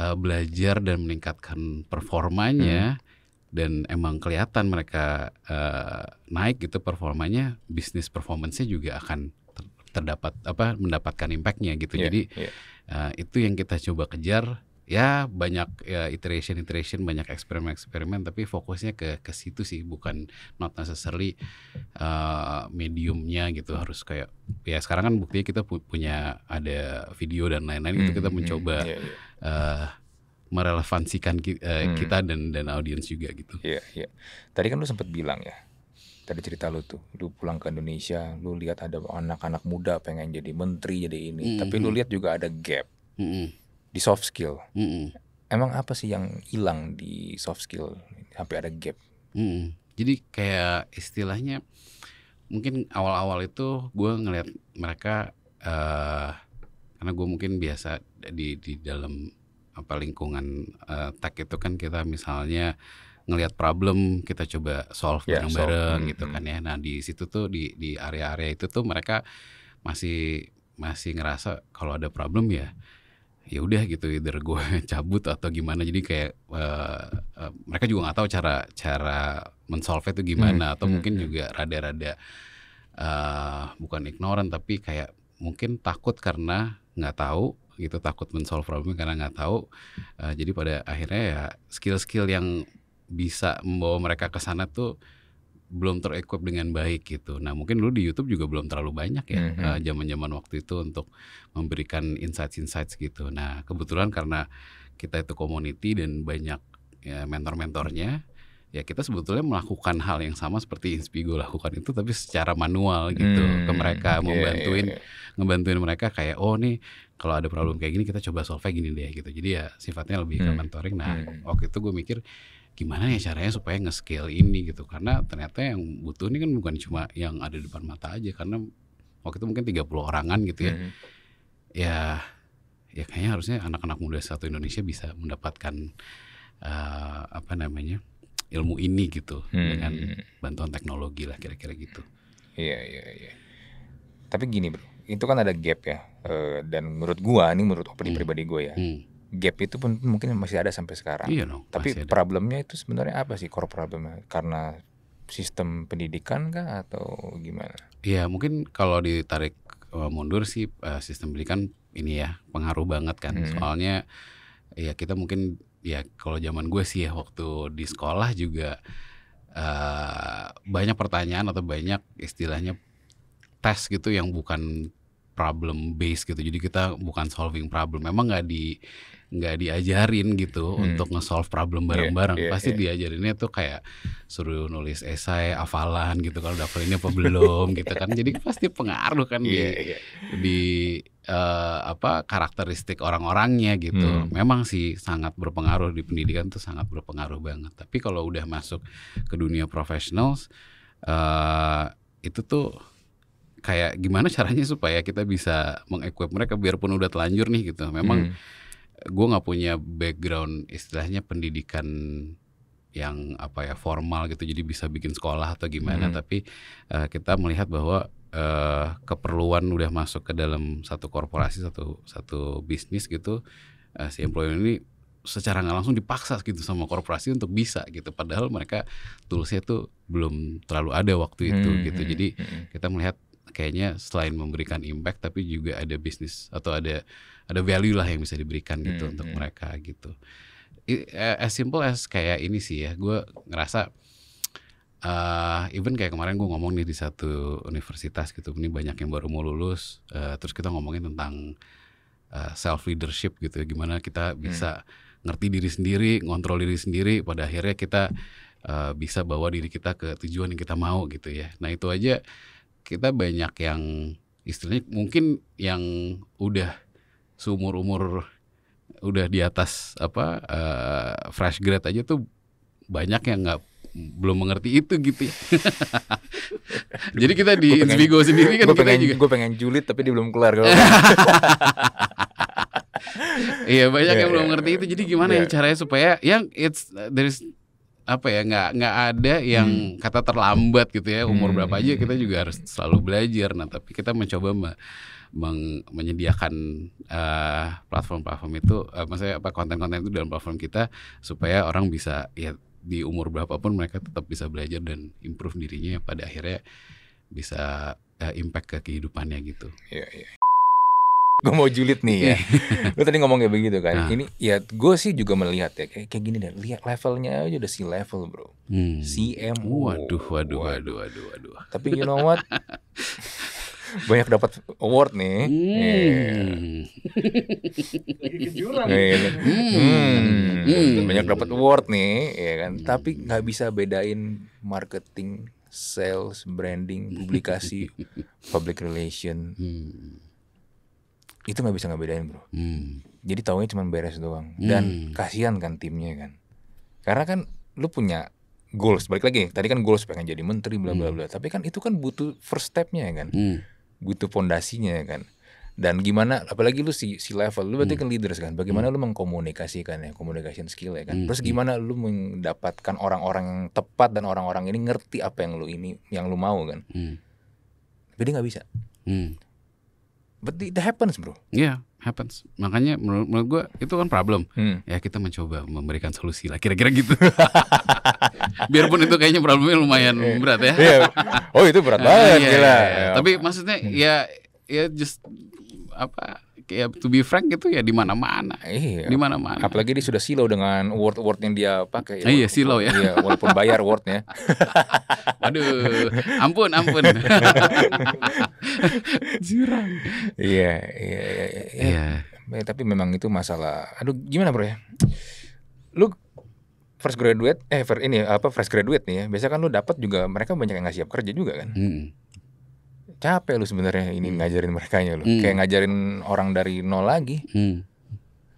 uh, belajar dan meningkatkan performanya hmm dan emang kelihatan mereka uh, naik gitu performanya bisnis performancenya juga akan ter terdapat apa mendapatkan impactnya gitu yeah, jadi yeah. Iya. Uh, itu yang kita coba kejar ya banyak ya, eh, iteration iteration banyak eksperimen eksperimen tapi fokusnya ke ke situ sih bukan not necessarily uh, mediumnya gitu harus kayak ya sekarang kan buktinya kita pu punya ada video dan lain-lain mm -hmm. itu kita hmm, hmm. mencoba mm yeah, yeah. Uh, merelevansikan kita, eh, hmm. kita dan dan audiens juga gitu. Iya, iya. Tadi kan lu sempat bilang ya. Tadi cerita lu tuh, lu pulang ke Indonesia, lu lihat ada anak-anak muda pengen jadi menteri, jadi ini. Mm -hmm. Tapi lu hmm. lihat juga ada gap mm -hmm. di soft skill. Mm -hmm. Emang apa sih yang hilang di soft skill sampai ada gap? Mm -hmm. Jadi kayak istilahnya mungkin awal-awal itu gue ngelihat mereka uh, karena gue mungkin biasa di di dalam apa lingkungan uh, tech itu kan kita misalnya ngelihat problem kita coba solve yeah, bareng-bareng hmm, gitu mm -hmm. kan ya. Nah di situ tuh di di area-area itu tuh mereka masih masih ngerasa kalau ada problem ya ya udah gitu either gue [LAUGHS] cabut atau gimana jadi kayak uh, uh, mereka juga nggak tahu cara cara mensolve itu hmm, gimana hmm, atau hmm, mungkin hmm. juga rada-rada uh, bukan ignoran tapi kayak mungkin takut karena nggak tahu gitu takut mensolve problemnya karena nggak tahu uh, jadi pada akhirnya ya skill-skill yang bisa membawa mereka ke sana tuh belum terequip dengan baik gitu. Nah mungkin dulu di YouTube juga belum terlalu banyak ya mhm. eh, zaman-zaman mm -hmm. uh, waktu itu untuk memberikan insight-insight gitu. Nah kebetulan karena kita itu community dan banyak ya, mentor-mentornya, ya kita sebetulnya melakukan hal yang sama seperti Inspigo lakukan itu tapi secara manual gitu hmm, ke mereka iya, iya, membantuin yeah, yeah, ngebantuin mereka kayak oh nih kalau ada problem kayak gini kita coba solve gini deh gitu jadi ya sifatnya lebih ke hmm. mentoring nah hmm. waktu itu gue mikir gimana ya caranya supaya nge-scale ini gitu karena ternyata yang butuh ini kan bukan cuma yang ada di depan mata aja karena waktu itu mungkin 30 orangan gitu ya hmm. ya ya kayaknya harusnya anak-anak muda satu Indonesia bisa mendapatkan uh, apa namanya ilmu ini gitu hmm. dengan bantuan teknologi lah kira-kira gitu iya iya iya tapi gini bro itu kan ada gap ya. Uh, dan menurut gua ini menurut opini hmm. pribadi gua ya. Hmm. Gap itu pun mungkin masih ada sampai sekarang. Iya dong. Tapi problemnya itu sebenarnya apa sih core problemnya? Karena sistem pendidikan kah atau gimana? Iya, mungkin kalau ditarik eh, mundur sih eh, sistem pendidikan ini ya pengaruh banget kan. Hmm. Soalnya ya kita mungkin ya kalau zaman gue sih ya waktu di sekolah juga uh, banyak pertanyaan atau banyak istilahnya tes gitu yang bukan problem based gitu. Jadi kita bukan solving problem. Memang nggak di nggak diajarin gitu hmm. untuk nge-solve problem iya, bareng-bareng. Yeah, yeah, Pasti yeah. diajarinnya tuh kayak suruh nulis esai, hafalan gitu kalau dapetinnya apa belum [LAUGHS] gitu kan. Jadi pasti pengaruh kan yeah, di yeah. Iya. di uh, apa karakteristik orang-orangnya gitu. Hmm. Memang sih sangat berpengaruh di pendidikan tuh sangat berpengaruh banget. Tapi kalau udah masuk ke dunia professionals uh, itu tuh kayak gimana caranya supaya kita bisa mengequip mereka biarpun udah telanjur nih gitu. Memang hmm. gue nggak punya background istilahnya pendidikan yang apa ya formal gitu jadi bisa bikin sekolah atau gimana hmm. tapi uh, kita melihat bahwa uh, keperluan udah masuk ke dalam satu korporasi satu satu bisnis gitu uh, si employee ini secara nggak langsung dipaksa gitu sama korporasi untuk bisa gitu padahal mereka toolsnya tuh belum terlalu ada waktu itu hmm, gitu hmm, jadi hmm, kita melihat kayaknya selain memberikan impact tapi juga ada bisnis atau ada ada value lah yang bisa diberikan gitu hmm, untuk hmm. mereka gitu. Eh, as simple as kayak ini sih ya, gue ngerasa uh, even kayak kemarin gue ngomong nih di satu universitas gitu, ini banyak yang baru mau lulus, uh, terus kita ngomongin tentang uh, self leadership gitu, gimana kita hmm. bisa hmm. ngerti diri sendiri, ngontrol diri sendiri, pada akhirnya kita uh, bisa bawa diri kita ke tujuan yang kita mau gitu ya. Nah itu aja kita banyak yang istilahnya mungkin yang udah seumur umur udah di atas apa uh, fresh grade aja tuh banyak yang nggak belum mengerti itu gitu ya. [LAUGHS] Jadi kita di Inspigo sendiri kan kita pengen, juga. Gue pengen julid tapi dia belum kelar. [LAUGHS] Iya banyak yeah, yang yeah, belum iya, ngerti iya. itu. Jadi gimana yeah. ya caranya supaya yang it's uh, there apa ya nggak nggak ada yang hmm. kata terlambat gitu ya umur hmm. berapa aja kita juga harus selalu belajar nah tapi kita mencoba me meng menyediakan eh, platform-platform uh, itu uh, maksudnya apa konten-konten itu dalam platform kita supaya orang bisa ya di umur berapapun mereka tetap bisa belajar dan improve dirinya pada akhirnya bisa uh, impact ke kehidupannya gitu. Iya, iya gue mau julid nih ya. Iya. Lu [LAUGHS] tadi ngomong kayak begitu kan. Nah. Ini ya gue sih juga melihat ya kayak kayak gini deh. Lihat levelnya aja udah si level bro. Hmm. CMO. Waduh, waduh, waduh, waduh, waduh. Tapi you know what? [LAUGHS] banyak dapat award nih. Hmm. Yeah. Iya. Iya. hmm. Hmm. Banyak dapat award nih, ya kan. Hmm. Tapi nggak bisa bedain marketing, sales, branding, publikasi, [LAUGHS] public relation. Hmm itu nggak bisa ngebedain bro hmm. jadi taunya cuma beres doang dan hmm. kasihan kan timnya kan karena kan lu punya goals balik lagi tadi kan goals pengen jadi menteri bla bla hmm. bla hmm. tapi kan itu kan butuh first stepnya ya kan hmm. butuh pondasinya ya kan dan gimana apalagi lu si, si level lu berarti hmm. kan leaders kan bagaimana hmm. lu mengkomunikasikan ya communication skill ya kan hmm. terus hmm. gimana lu mendapatkan orang-orang yang tepat dan orang-orang ini ngerti apa yang lu ini yang lu mau kan hmm. tapi dia nggak bisa hmm But it happens, bro. Iya, yeah, happens. Makanya menurut, menurut gue itu kan problem. Hmm. Ya kita mencoba memberikan solusi lah, kira-kira gitu. [LAUGHS] Biarpun itu kayaknya problemnya lumayan eh, berat ya. Iya. Oh itu berat [LAUGHS] ah, banget, yeah, gila. Yeah, yeah. Tapi ya. maksudnya hmm. ya, ya just apa ya to be frank itu ya di mana-mana. Iya. Di mana-mana. Apalagi dia sudah silau dengan word-word yang dia pakai. Ya. Iya, silau ya. Iya, walaupun bayar wordnya. [LAUGHS] Aduh, ampun, ampun. [LAUGHS] Jurang. Iya, iya, iya, iya. iya. iya. Eh, tapi memang itu masalah. Aduh, gimana, Bro ya? Lu fresh graduate eh ini apa fresh graduate nih ya. Biasanya kan lu dapat juga mereka banyak yang nggak siap kerja juga kan. Hmm capek lu sebenarnya ini hmm. ngajarin mereka nya lu hmm. kayak ngajarin orang dari nol lagi hmm.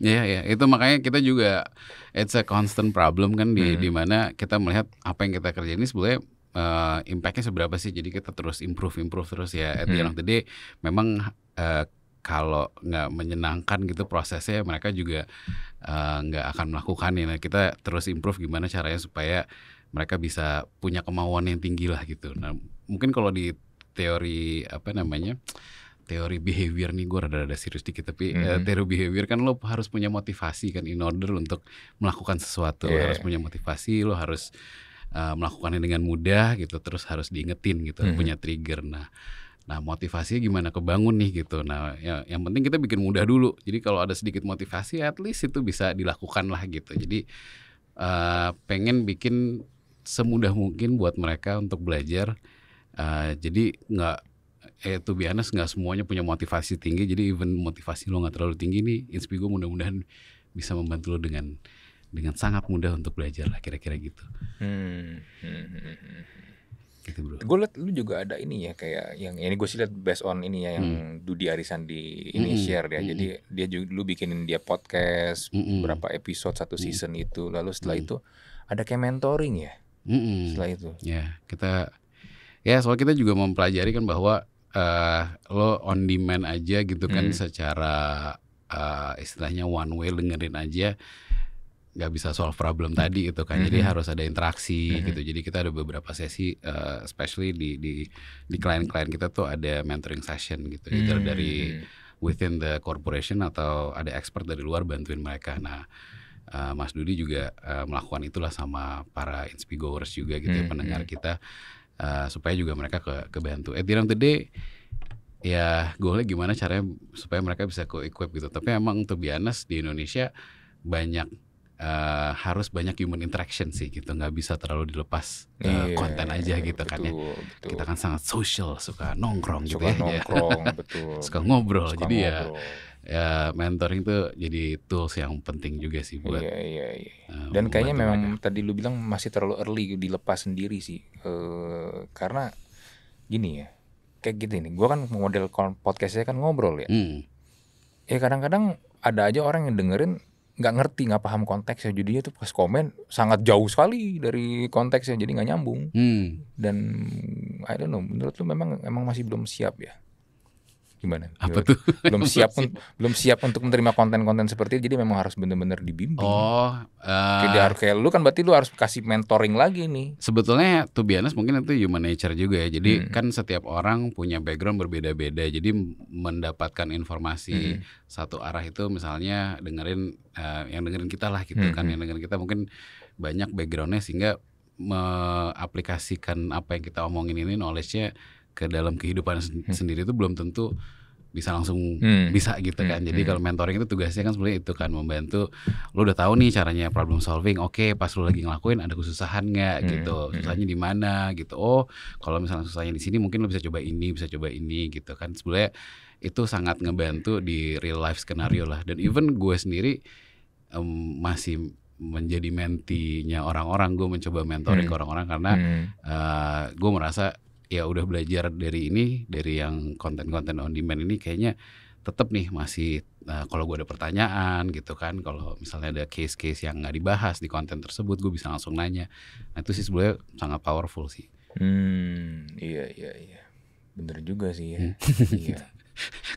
Iya, yeah, Yeah. itu makanya kita juga it's a constant problem kan di hmm. di mana kita melihat apa yang kita kerjain ini sebenarnya uh, impactnya seberapa sih jadi kita terus improve improve terus ya at the end of the day memang uh, kalau nggak menyenangkan gitu prosesnya mereka juga uh, nggak akan melakukan nah kita terus improve gimana caranya supaya mereka bisa punya kemauan yang tinggi lah gitu nah mungkin kalau di teori apa namanya teori behavior nih gue rada-rada serius dikit tapi mm -hmm. teori behavior kan lo harus punya motivasi kan in order untuk melakukan sesuatu yeah. lo harus punya motivasi lo harus uh, melakukannya dengan mudah gitu terus harus diingetin gitu mm -hmm. punya trigger nah Nah, motivasinya gimana kebangun nih gitu. Nah, ya, yang penting kita bikin mudah dulu. Jadi kalau ada sedikit motivasi, at least itu bisa dilakukan lah gitu. Jadi uh, pengen bikin semudah mungkin buat mereka untuk belajar Eh, jadi nggak eh tuh biasa nggak semuanya punya motivasi tinggi. Jadi even motivasi lo nggak terlalu tinggi nih, gue mudah-mudahan bisa membantu lo dengan dengan sangat mudah untuk belajar lah kira-kira gitu. Hmm. Gitu bro. Gue liat lu juga ada ini ya kayak yang ini gue sih liat based on ini ya yang hmm. Dudi Arisan di ini hmm. share ya. Hmm. Jadi dia juga lu bikinin dia podcast hmm. hmm. berapa episode satu hmm. season hmm. itu. Lalu setelah hmm. itu ada kayak mentoring ya. Hmm. Setelah itu. Ya, kita ya soal kita juga mempelajari kan bahwa uh, lo on demand aja gitu kan hmm. secara uh, istilahnya one way dengerin aja nggak bisa solve problem tadi gitu kan -hmm. jadi harus ada interaksi -hmm. gitu jadi kita ada beberapa sesi uh, especially di di di klien-klien kita tuh ada mentoring session gitu hmm. dari within the corporation atau ada expert dari luar bantuin mereka nah uh, Mas Dudi juga uh, melakukan itulah sama para inspigoers juga gitu ya, -hmm. ya pendengar hmm. kita uh, supaya juga mereka ke kebantu. At the end of the day ya goalnya gimana caranya supaya mereka bisa ke equip gitu. Tapi emang untuk bianas di Indonesia banyak Uh, harus banyak human interaction sih gitu nggak bisa terlalu dilepas yeah, iya, konten aja yeah, gitu betul, kan ya betul. kita kan sangat social suka nongkrong suka gitu ya nongkrong, ya. [LAUGHS] betul, suka ngobrol suka jadi ya ngobrol. ya ya mentoring tuh jadi tools yang penting juga sih iya, buat. Iya iya. iya. Dan kayaknya memang mereka. tadi lu bilang masih terlalu early dilepas sendiri sih, uh, karena gini ya, kayak gitu nih. gua kan model podcastnya kan ngobrol ya. Hmm. Ya kadang-kadang ada aja orang yang dengerin nggak ngerti nggak paham konteksnya jadinya tuh pas komen sangat jauh sekali dari konteksnya jadi nggak nyambung hmm. dan I don't know menurut lu memang emang masih belum siap ya gimana? Apa tuh? [LAUGHS] Belum siap pun belum siap untuk menerima konten-konten seperti itu. Jadi memang harus benar-benar dibimbing. Oh, uh, harus kayak lu kan berarti lu harus kasih mentoring lagi nih. Sebetulnya tuh biasa mungkin itu human nature juga ya. Jadi hmm. kan setiap orang punya background berbeda-beda. Jadi mendapatkan informasi hmm. satu arah itu misalnya dengerin uh, yang dengerin kita lah gitu hmm. kan hmm. yang dengerin kita mungkin banyak backgroundnya sehingga meaplikasikan apa yang kita omongin ini knowledge-nya ke dalam kehidupan hmm. sendiri itu belum tentu bisa langsung hmm. bisa gitu kan. Hmm. Jadi hmm. kalau mentoring itu tugasnya kan sebenarnya itu kan membantu lu udah tahu nih caranya problem solving. Oke, okay, pas lu lagi ngelakuin ada kesusahan nggak hmm. gitu. Hmm. Susahnya di mana gitu. Oh, kalau misalnya susahnya di sini mungkin lu bisa coba ini, bisa coba ini gitu kan. Sebenarnya itu sangat ngebantu di real life skenario lah. Dan even gue sendiri um, masih menjadi mentinya orang-orang, gue mencoba mentoring hmm. orang-orang karena hmm. uh, gue merasa ya udah belajar dari ini dari yang konten-konten on demand ini kayaknya tetap nih masih nah, kalau gue ada pertanyaan gitu kan kalau misalnya ada case-case yang nggak dibahas di konten tersebut gue bisa langsung nanya nah itu sih sebenarnya sangat powerful sih hmm iya iya iya bener juga sih ya hmm. iya [LAUGHS]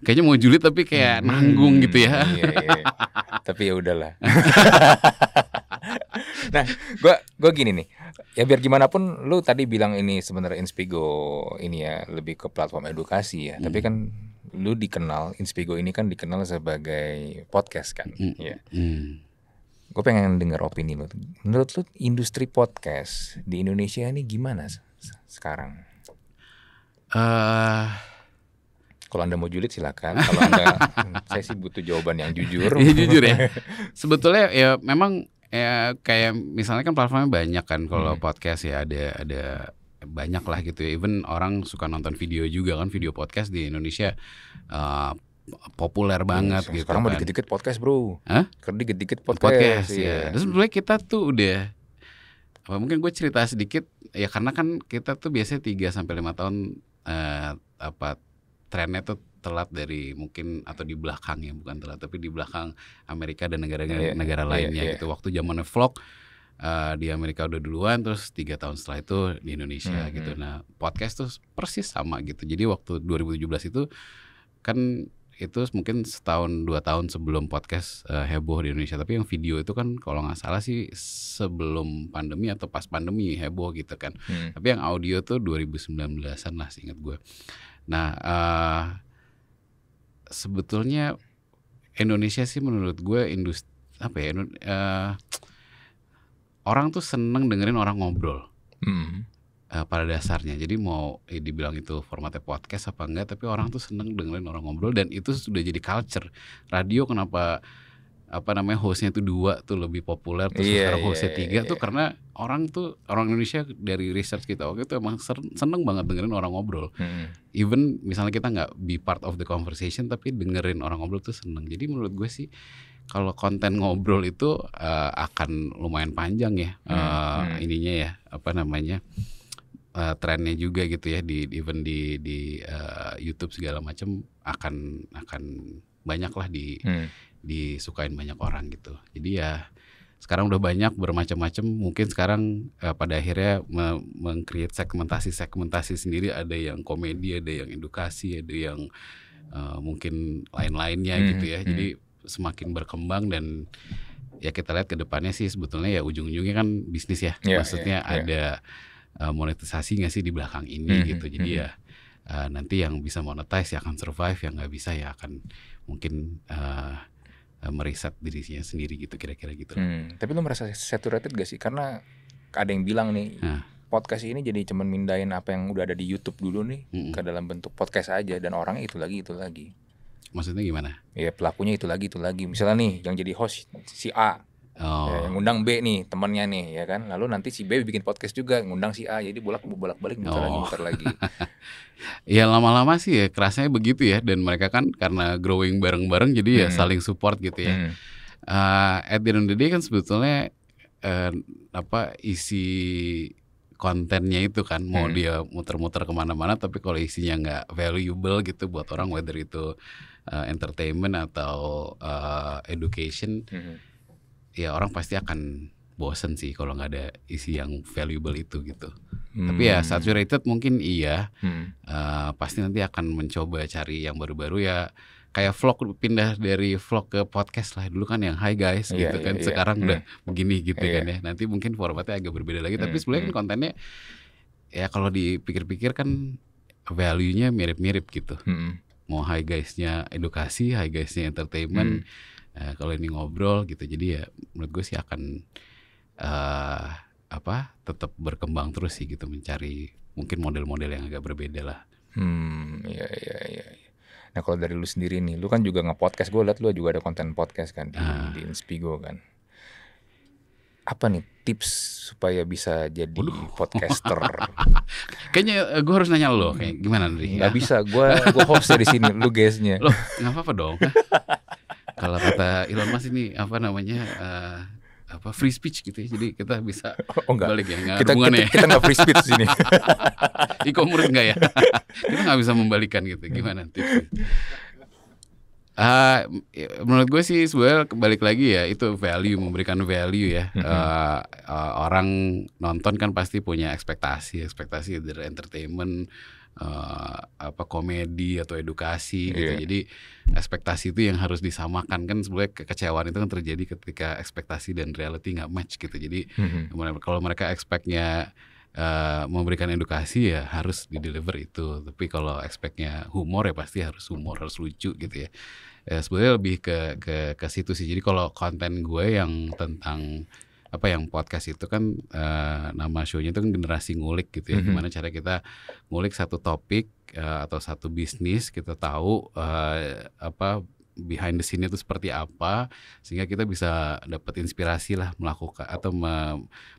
kayaknya mau julid tapi kayak hmm, nanggung gitu ya. Iya, iya. iya. tapi ya udahlah. [LAUGHS] nah, gua gua gini nih. Ya biar gimana pun lu tadi bilang ini sebenarnya Inspigo ini ya lebih ke platform edukasi ya. Hmm. Tapi kan lu dikenal Inspigo ini kan dikenal sebagai podcast kan. Hmm. Ya. Hmm. Gue pengen denger opini lu. Menurut lu industri podcast di Indonesia ini gimana sekarang? Eh uh kalau Anda mau julid silakan. Kalau Anda [LAUGHS] hmm, saya sih butuh jawaban yang jujur. ya, jujur ya. [LAUGHS] Sebetulnya ya memang ya kayak misalnya kan platformnya banyak kan kalau hmm. podcast ya ada ada banyak lah gitu ya. Even orang suka nonton video juga kan video podcast di Indonesia uh, populer hmm, banget hmm, gitu. Sekarang kan. mau dikit-dikit podcast, Bro. Hah? Dikit-dikit podcast. Podcast ya. ya. Terus kita tuh udah apa mungkin gue cerita sedikit ya karena kan kita tuh biasanya 3 sampai lima tahun uh, apa trennya tuh telat dari mungkin atau di belakang ya bukan telat tapi di belakang Amerika dan negara-negara negara yeah, iya, iya, lainnya yeah, gitu waktu zamannya vlog uh, di Amerika udah duluan terus tiga tahun setelah itu di Indonesia mm -hmm. gitu hmm. nah podcast tuh persis sama gitu jadi waktu 2017 itu kan itu mungkin setahun dua tahun sebelum podcast uh, heboh di Indonesia tapi yang video itu kan kalau nggak salah sih sebelum pandemi atau pas pandemi heboh gitu kan hmm. tapi yang audio tuh 2019an lah ingat gue Nah, uh, sebetulnya Indonesia sih menurut gue industri apa ya? Uh, orang tuh seneng dengerin orang ngobrol. Hmm. Eh, pada dasarnya, jadi mau eh, dibilang itu formatnya podcast apa enggak, tapi orang tuh seneng dengerin orang ngobrol dan itu sudah jadi culture. Radio kenapa? apa namanya hostnya itu dua tuh lebih populer terus yeah, sekarang iya, hostnya yeah, tiga yeah. tuh iya. karena orang tuh orang Indonesia dari research kita waktu itu emang seneng banget dengerin orang ngobrol hmm. even misalnya kita nggak be part of the conversation tapi dengerin orang ngobrol tuh seneng jadi menurut gue sih kalau konten ngobrol itu uh, akan lumayan panjang ya hmm. Uh, hmm. ininya ya apa namanya uh, eh, trennya juga gitu ya di even di di uh, YouTube segala macam akan akan banyak lah di hmm disukain banyak orang gitu jadi ya sekarang udah banyak bermacam-macam mungkin sekarang uh, pada akhirnya me mengcreate segmentasi segmentasi sendiri ada yang komedi ada yang edukasi ada yang uh, mungkin lain-lainnya hmm, gitu ya hmm. jadi semakin berkembang dan ya kita lihat ke depannya sih sebetulnya ya ujung-ujungnya kan bisnis ya. Yeah, Maksudnya yeah, yeah. ada uh, eh, monetisasi nggak sih di belakang ini mm -hmm, gitu. Hmm, jadi mm -hmm. ya uh, nanti yang bisa monetize ya akan survive, yang nggak bisa ya akan mungkin uh, Eh, meriset mereset dirinya sendiri gitu kira-kira gitu. Hmm. Tapi lu merasa saturated gak sih? Karena ada yang bilang nih nah. podcast ini jadi cuman mindahin apa yang udah ada di YouTube dulu nih mm ke dalam bentuk podcast aja dan orang itu lagi itu lagi. Maksudnya gimana? Ya pelakunya itu lagi itu lagi. Misalnya nih yang jadi host si A Oh. Ya, ngundang B nih temannya nih ya kan lalu nanti si B bikin podcast juga ngundang si A jadi bolak bolak balik muter oh. lagi muter lagi [LAUGHS] ya lama-lama sih ya kerasnya begitu ya dan mereka kan karena growing bareng-bareng jadi ya hmm. ya saling support gitu ya hmm. uh, at the end of the day kan sebetulnya uh, apa isi kontennya itu kan mau hmm. dia muter-muter kemana-mana tapi kalau isinya nggak valuable gitu buat orang whether itu uh, entertainment atau uh, education hmm ya orang pasti akan bosen sih kalau nggak ada isi yang valuable itu gitu. Hmm. Tapi ya hmm. saturated mungkin iya, hmm. uh, pasti nanti akan mencoba cari yang baru-baru ya. Kayak vlog pindah dari vlog ke podcast lah dulu kan yang hi guys yeah, gitu yeah, kan yeah, sekarang yeah. udah hmm. begini gitu yeah. kan ya. Nanti mungkin formatnya agak berbeda lagi, tapi hmm, sebenarnya kan hmm. kontennya ya kalau dipikir-pikir kan value-nya mirip-mirip gitu. Hmm. Mau hi guys-nya edukasi, hi guys-nya entertainment. Hmm Nah, kalau ini ngobrol gitu jadi ya menurut gue sih akan uh, apa tetap berkembang terus sih gitu mencari mungkin model-model yang agak berbeda lah hmm ya ya ya nah kalau dari lu sendiri nih lu kan juga nge podcast gue liat lu juga ada konten podcast kan di, uh. di Inspigo kan apa nih tips supaya bisa jadi Waduh. podcaster? [LAUGHS] Kayaknya eh, gue harus nanya lo, kayak gimana nih? Gak bisa, gue gue host dari sini, lu guysnya. Lo nggak apa-apa dong kalau kata Elon Musk ini apa namanya uh, apa free speech gitu ya. Jadi kita bisa oh, enggak. balik ya. Enggak kita, kita, ya. kita enggak free speech di sini. E-commerce [LAUGHS] enggak ya? [LAUGHS] kita enggak bisa membalikan gitu. Gimana nanti? Uh, ah, menurut gue sih sebenarnya balik lagi ya itu value memberikan value ya mm -hmm. uh, uh, orang nonton kan pasti punya ekspektasi ekspektasi dari entertainment uh, apa komedi atau edukasi gitu. Iya. Jadi ekspektasi itu yang harus disamakan kan sebenarnya kekecewaan itu kan terjadi ketika ekspektasi dan reality nggak match gitu. Jadi mm -hmm. kalau mereka expectnya Uh, eh, memberikan edukasi ya harus di deliver itu tapi kalau expectnya humor ya pasti harus humor harus lucu gitu ya, ya sebenarnya lebih ke ke ke situ sih jadi kalau konten gue yang tentang apa yang podcast itu kan uh, nama show-nya itu kan generasi ngulik gitu ya. Mm -hmm. Gimana cara kita ngulik satu topik uh, atau satu bisnis kita tahu uh, apa behind the scene itu seperti apa sehingga kita bisa dapat inspirasi lah melakukan atau me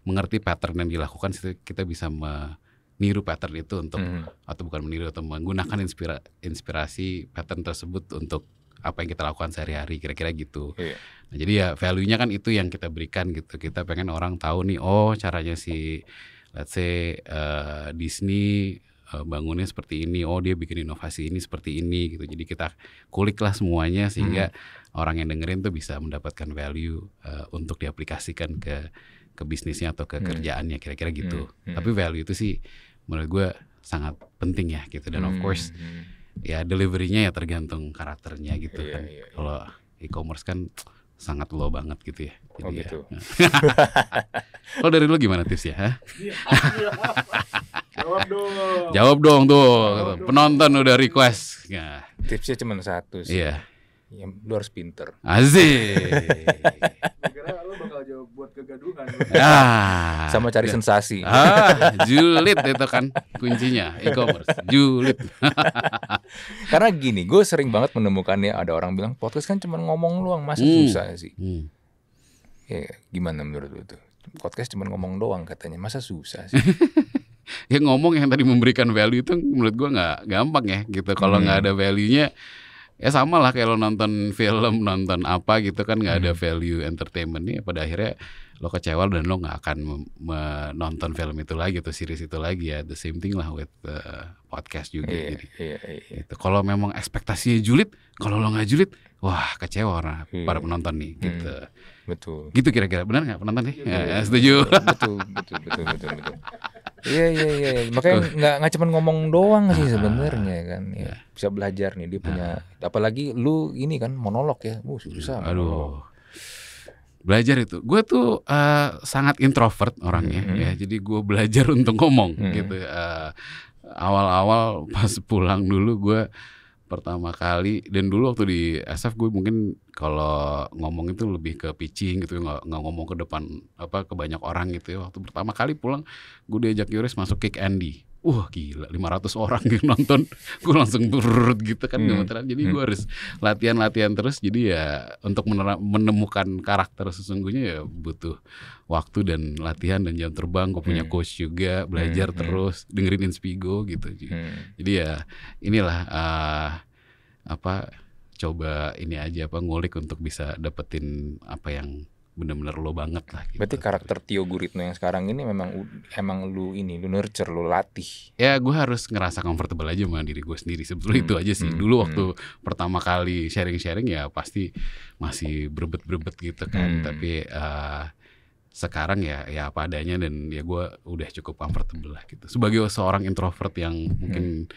mengerti pattern yang dilakukan kita bisa meniru pattern itu untuk hmm. atau bukan meniru atau menggunakan inspira inspirasi pattern tersebut untuk apa yang kita lakukan sehari-hari kira-kira gitu. Iya. Nah, jadi ya value-nya kan itu yang kita berikan gitu. Kita pengen orang tahu nih oh caranya si let's say uh, Disney uh, bangunnya seperti ini, oh dia bikin inovasi ini seperti ini gitu. Jadi kita kuliklah semuanya sehingga hmm. orang yang dengerin tuh bisa mendapatkan value uh, untuk diaplikasikan ke ke bisnisnya atau ke hmm. kerjaannya kira-kira gitu. Hmm. hmm. Tapi value itu sih menurut gue sangat penting ya gitu dan hmm. of course hmm ya deliverynya ya tergantung karakternya gitu iya, kan. Iya, iya. Kalau e-commerce kan sangat low banget gitu ya. Oh, Jadi oh gitu. Ya. [LAUGHS] Kalau dari lu gimana tips ya? Iya, jawab dong. Jawab dong tuh. Penonton udah request. Ya. Tipsnya cuma satu sih. Iya. Ya, lu harus pinter. [LAUGHS] buat kegaduhan. Ah. Sama cari ya. sensasi. Ah, julid itu kan kuncinya e-commerce. Julid. [LAUGHS] Karena gini, gue sering banget menemukannya ada orang bilang podcast kan cuma ngomong doang, masih hmm. susah sih. Hmm. Ya, gimana menurut lu tuh? Podcast cuma ngomong doang katanya, masa susah sih? [LAUGHS] ya ngomong yang tadi memberikan value itu menurut gue nggak gampang ya gitu. Kalau hmm. nggak hmm. ada value-nya ya sama lah kayak lo nonton hmm. film nonton apa gitu kan nggak ada hmm. value entertainment nih ya pada akhirnya lo kecewa dan lo nggak akan menonton film itu lagi atau series itu lagi ya the same thing lah with uh, podcast juga yeah, jadi yeah, yeah. Gitu. kalau memang ekspektasinya julid kalau lo nggak julid wah kecewa orang yeah. Hmm. para penonton nih gitu hmm, betul gitu kira-kira benar nggak penonton nih yeah, ya, yeah, [LAUGHS] setuju betul betul betul betul, betul. Iya, iya iya iya. Makanya nggak nggak cuman ngomong doang sih ah, sebenarnya kan. Ya, iya. Bisa belajar nih dia punya. Ah. Apalagi lu ini kan monolog ya. Uh, susah. Iya, aduh. Belajar itu. Gue tuh uh, sangat introvert orangnya hmm. ya. Jadi gue belajar [LAUGHS] untuk ngomong hmm. gitu. awal eh. awal-awal pas pulang dulu gue pertama kali dan dulu waktu di SF gue mungkin kalau ngomong itu lebih ke pitching gitu nggak nggak ngomong ke depan apa ke banyak orang gitu ya waktu pertama kali pulang gue diajak Yoris masuk kick Andy wah gila 500 orang yang nonton [LAUGHS] gue langsung berurut gitu kan hmm. jadi gue hmm. harus latihan-latihan terus jadi ya untuk menemukan karakter sesungguhnya ya butuh waktu dan latihan dan jam terbang gue punya hmm. coach juga belajar hmm. hmm. terus dengerin Inspigo gitu hmm. jadi ya inilah uh, apa coba ini aja apa ngulik untuk bisa dapetin apa yang bener-bener lo banget lah. Gitu. Berarti karakter Tio Guritno yang sekarang ini memang emang lu ini lu nurture lu latih. Ya gue harus ngerasa comfortable aja sama diri gue sendiri sebetulnya hmm. itu aja sih. Hmm. Dulu hmm. waktu hmm. pertama kali sharing-sharing ya pasti masih berbet berbet gitu kan. Hmm. Tapi uh, sekarang ya ya apa adanya dan ya gue udah cukup comfortable lah gitu. Sebagai seorang introvert yang mungkin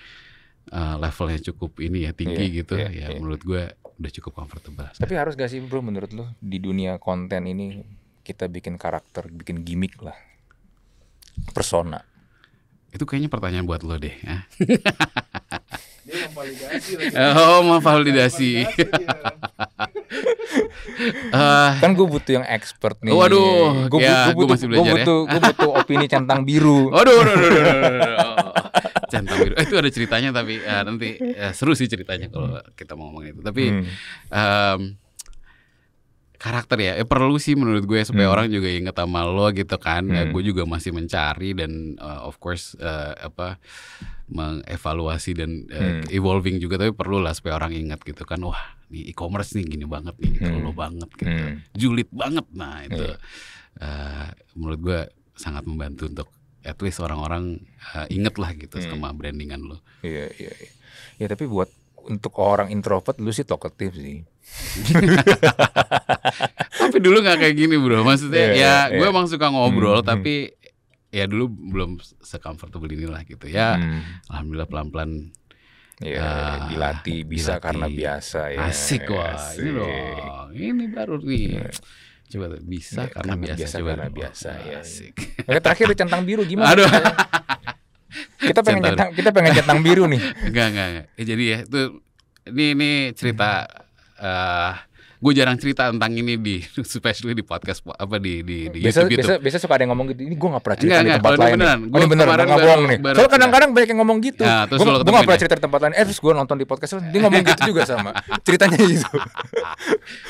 hmm. uh, levelnya cukup ini ya tinggi yeah, gitu yeah, ya yeah. menurut gue udah cukup comfortable. Tapi harus gak sih bro menurut lo di dunia konten ini kita bikin karakter, bikin gimmick lah, persona. Itu kayaknya pertanyaan buat lo deh. Ya. dia memvalidasi. [LAUGHS] Oh, validasi. uh, kan gue butuh yang expert nih. Waduh, gue ya, ya, butuh, gue butuh, ya. Gue butuh opini centang biru. Waduh, waduh, waduh, waduh, waduh. Centang Eh, itu ada ceritanya tapi uh, nanti uh, seru sih ceritanya kalau hmm. kita mau ngomong itu. Tapi hmm. um, karakter ya, eh, perlu sih menurut gue supaya hmm. orang juga inget sama lo gitu kan. Ya, hmm. Ya, gue juga masih mencari dan uh, of course uh, apa mengevaluasi dan uh, hmm. evolving juga tapi perlu lah supaya orang ingat gitu kan. Wah, di e-commerce nih gini banget nih, gitu, hmm. lo banget gitu. Hmm. Julid banget nah itu. Yeah. Iya. Uh, menurut gue sangat membantu untuk at least orang-orang uh, inget lah gitu hmm. sama brandingan lo. Iya iya. iya. Ya tapi buat untuk orang introvert lu sih talkative sih. [LAUGHS] tapi dulu nggak kayak gini bro, maksudnya yeah, ya yeah, iya. gue emang suka ngobrol hmm, hmm, tapi ya dulu belum secomfortable ini inilah gitu ya. Hmm. Alhamdulillah pelan-pelan Ya, dilatih bisa dilatih. karena biasa ya. Asik wah, ini loh. Ini baru nih. Iya. Coba bisa ya, karena, karena biasa, biasa karena biasa ya. Asik. Oke, terakhir centang biru gimana? Aduh. Kita pengen centang, centang kita pengen centang biru nih. Enggak, enggak, enggak. Eh, jadi ya itu ini ini cerita uh, gue jarang cerita tentang ini di [LAUGHS] especially di podcast apa di di, di biasa, YouTube gitu. biasa, itu. biasa suka ada yang ngomong gitu ini gue gak pernah cerita enggak, di tempat lain beneran, gue bener gue gak bohong nih soalnya kadang-kadang banyak yang ngomong gitu ya, terus gue gak pernah cerita di tempat lain eh terus gue nonton di podcast dia ngomong gitu juga sama [LAUGHS] ceritanya itu.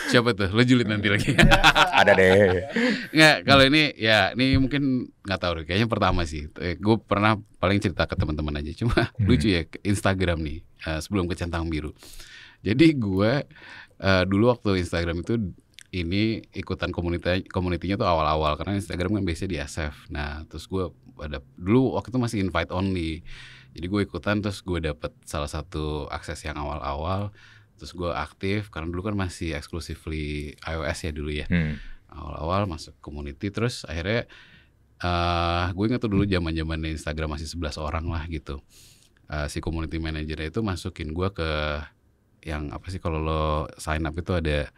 siapa tuh lo julid nanti lagi [LAUGHS] ada deh nggak kalau ini ya ini mungkin nggak tahu deh kayaknya pertama sih eh, gue pernah paling cerita ke teman-teman aja cuma hmm. lucu ya Instagram nih uh, sebelum centang biru jadi gue uh, dulu waktu Instagram itu ini ikutan komunitas komunitinya tuh awal-awal karena Instagram kan biasanya di SF. Nah, terus gue ada dulu waktu itu masih invite only. Jadi gue ikutan terus gue dapet salah satu akses yang awal-awal. Terus gue aktif karena dulu kan masih exclusively iOS ya dulu ya. awal hmm. Awal-awal masuk community terus akhirnya uh, eh, gue ingat tuh dulu zaman-zaman Instagram masih 11 orang lah gitu. Uh, si community manager itu masukin gue ke yang apa sih kalau lo sign up itu ada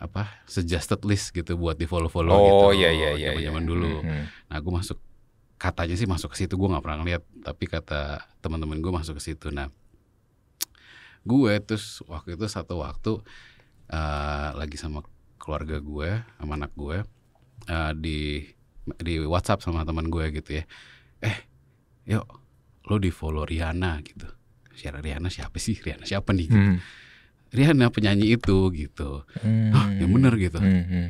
apa suggested list gitu buat di follow follow oh, gitu. Oh iya iya iya. Zaman zaman iya. dulu. Mm -hmm. Nah gue masuk katanya sih masuk ke situ gue nggak pernah ngeliat tapi kata teman-teman gue masuk ke situ. Nah gue terus waktu itu satu waktu uh, lagi sama keluarga gue sama anak gue uh, di di WhatsApp sama teman gue gitu ya. Eh, yuk lo di follow Riana gitu siapa Riana siapa sih Riana siapa nih gitu. hmm. Riana penyanyi itu gitu hmm. yang bener gitu hmm, hmm.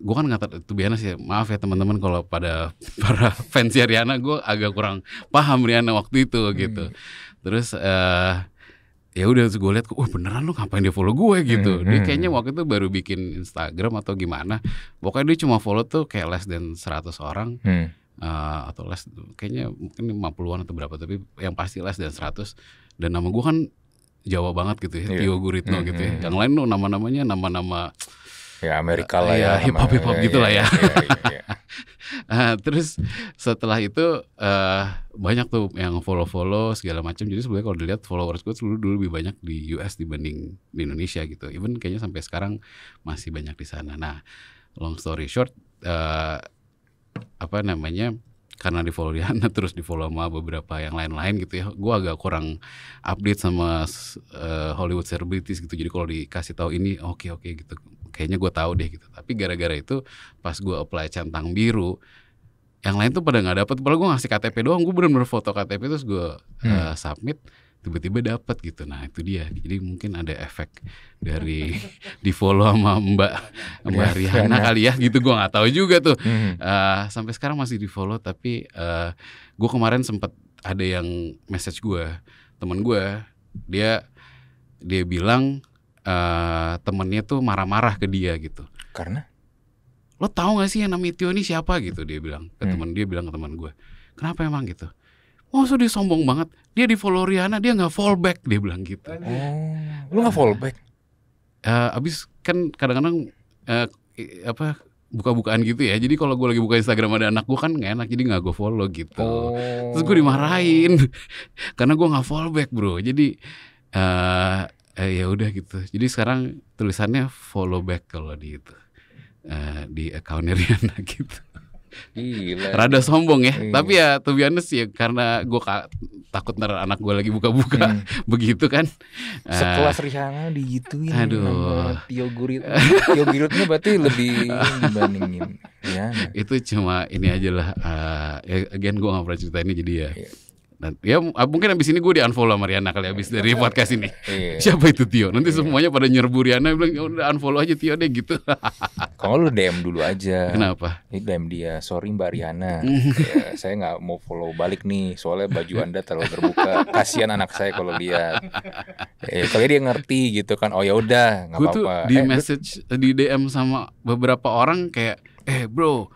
gue kan nggak tahu itu biasa sih maaf ya teman-teman kalau pada [LAUGHS] para fans Riana gue agak kurang paham Riana waktu itu hmm. gitu hmm. terus uh, ya udah gue lihat wah oh, beneran lu ngapain dia follow gue gitu hmm. dia hmm, kayaknya waktu itu baru bikin Instagram atau gimana pokoknya dia cuma follow tuh kayak less dan 100 orang hmm. uh, atau less kayaknya mungkin 50-an atau berapa tapi yang pasti less dan 100 dan nama gue kan Jawa banget gitu ya Tio iya. Guritno mm -hmm. gitu ya hmm. yang lain tuh nama-namanya nama-nama ya Amerika lah iya, ya, hip hop hip hop gitu ya, gitu ya, ya, ya, ya, ya. [LAUGHS] terus setelah itu uh, banyak tuh yang follow follow segala macam jadi sebenarnya kalau dilihat followers gue dulu dulu lebih banyak di US dibanding di Indonesia gitu even kayaknya sampai sekarang masih banyak di sana nah long story short uh, apa namanya karena di follow Rihanna [LAUGHS] terus di follow sama beberapa yang lain-lain gitu ya gue agak kurang update sama uh, Hollywood celebrities gitu jadi kalau dikasih tahu ini oke okay, oke okay, gitu kayaknya gue tahu deh gitu tapi gara-gara itu pas gue apply centang biru yang lain tuh pada nggak dapet padahal gue ngasih KTP doang gue bener-bener foto KTP terus gue hmm. uh, submit tiba-tiba dapat gitu nah itu dia jadi mungkin ada efek dari [LAUGHS] di follow sama Mbak Mbak iya, Riana kali ya gitu gue nggak tahu juga tuh hmm. uh, sampai sekarang masih di follow tapi uh, eh, gue kemarin sempat ada yang message gue teman gue dia dia bilang uh, temennya tuh marah-marah ke dia gitu karena lo tau gak sih yang namanya Tio ini siapa gitu dia bilang ke hmm. teman dia bilang ke teman gue kenapa emang gitu Masa oh, dia sombong banget? Dia di follow Rihanna, dia nggak Follow back dia bilang gitu. Oh, lu nggak back? Uh, abis kan kadang-kadang uh, apa buka-bukaan gitu ya. Jadi kalau gue lagi buka Instagram ada anak gue kan nggak enak, jadi nggak gue follow gitu. Oh. Terus gue dimarahin [LAUGHS] karena gue nggak Follow back bro. Jadi uh, uh, ya udah gitu. Jadi sekarang tulisannya follow back kalau di itu uh, di akunnya [LAUGHS] Rihanna gitu. Gila. Rada sombong ya. Hmm. Tapi ya tuh honest ya karena gue takut ntar anak gue lagi buka-buka hmm. [LAUGHS] begitu kan. Sekelas uh, Rihanna digituin. Aduh. Tio Gurit. Tio [LAUGHS] Guritnya berarti lebih dibandingin. Ya. Itu cuma ini aja lah. Uh, again gue gak pernah cerita ini jadi ya. Yeah dan ya ah, mungkin abis ini gue di unfollow sama Riana kali ya, abis dari iya. podcast ini. Iya. [LAUGHS] Siapa itu Tio? Nanti iya. semuanya pada nyerbu Riana bilang ya udah unfollow aja Tio deh gitu. [LAUGHS] Kalau lu DM dulu aja. Kenapa? Ini DM dia, sorry Mbak Riana, [LAUGHS] ya, saya nggak mau follow balik nih soalnya baju anda terlalu terbuka. Kasihan anak saya kalau dia. Eh, kalau dia ngerti gitu kan. Oh ya udah, nggak apa-apa. di eh, message, di DM sama beberapa orang kayak, eh bro,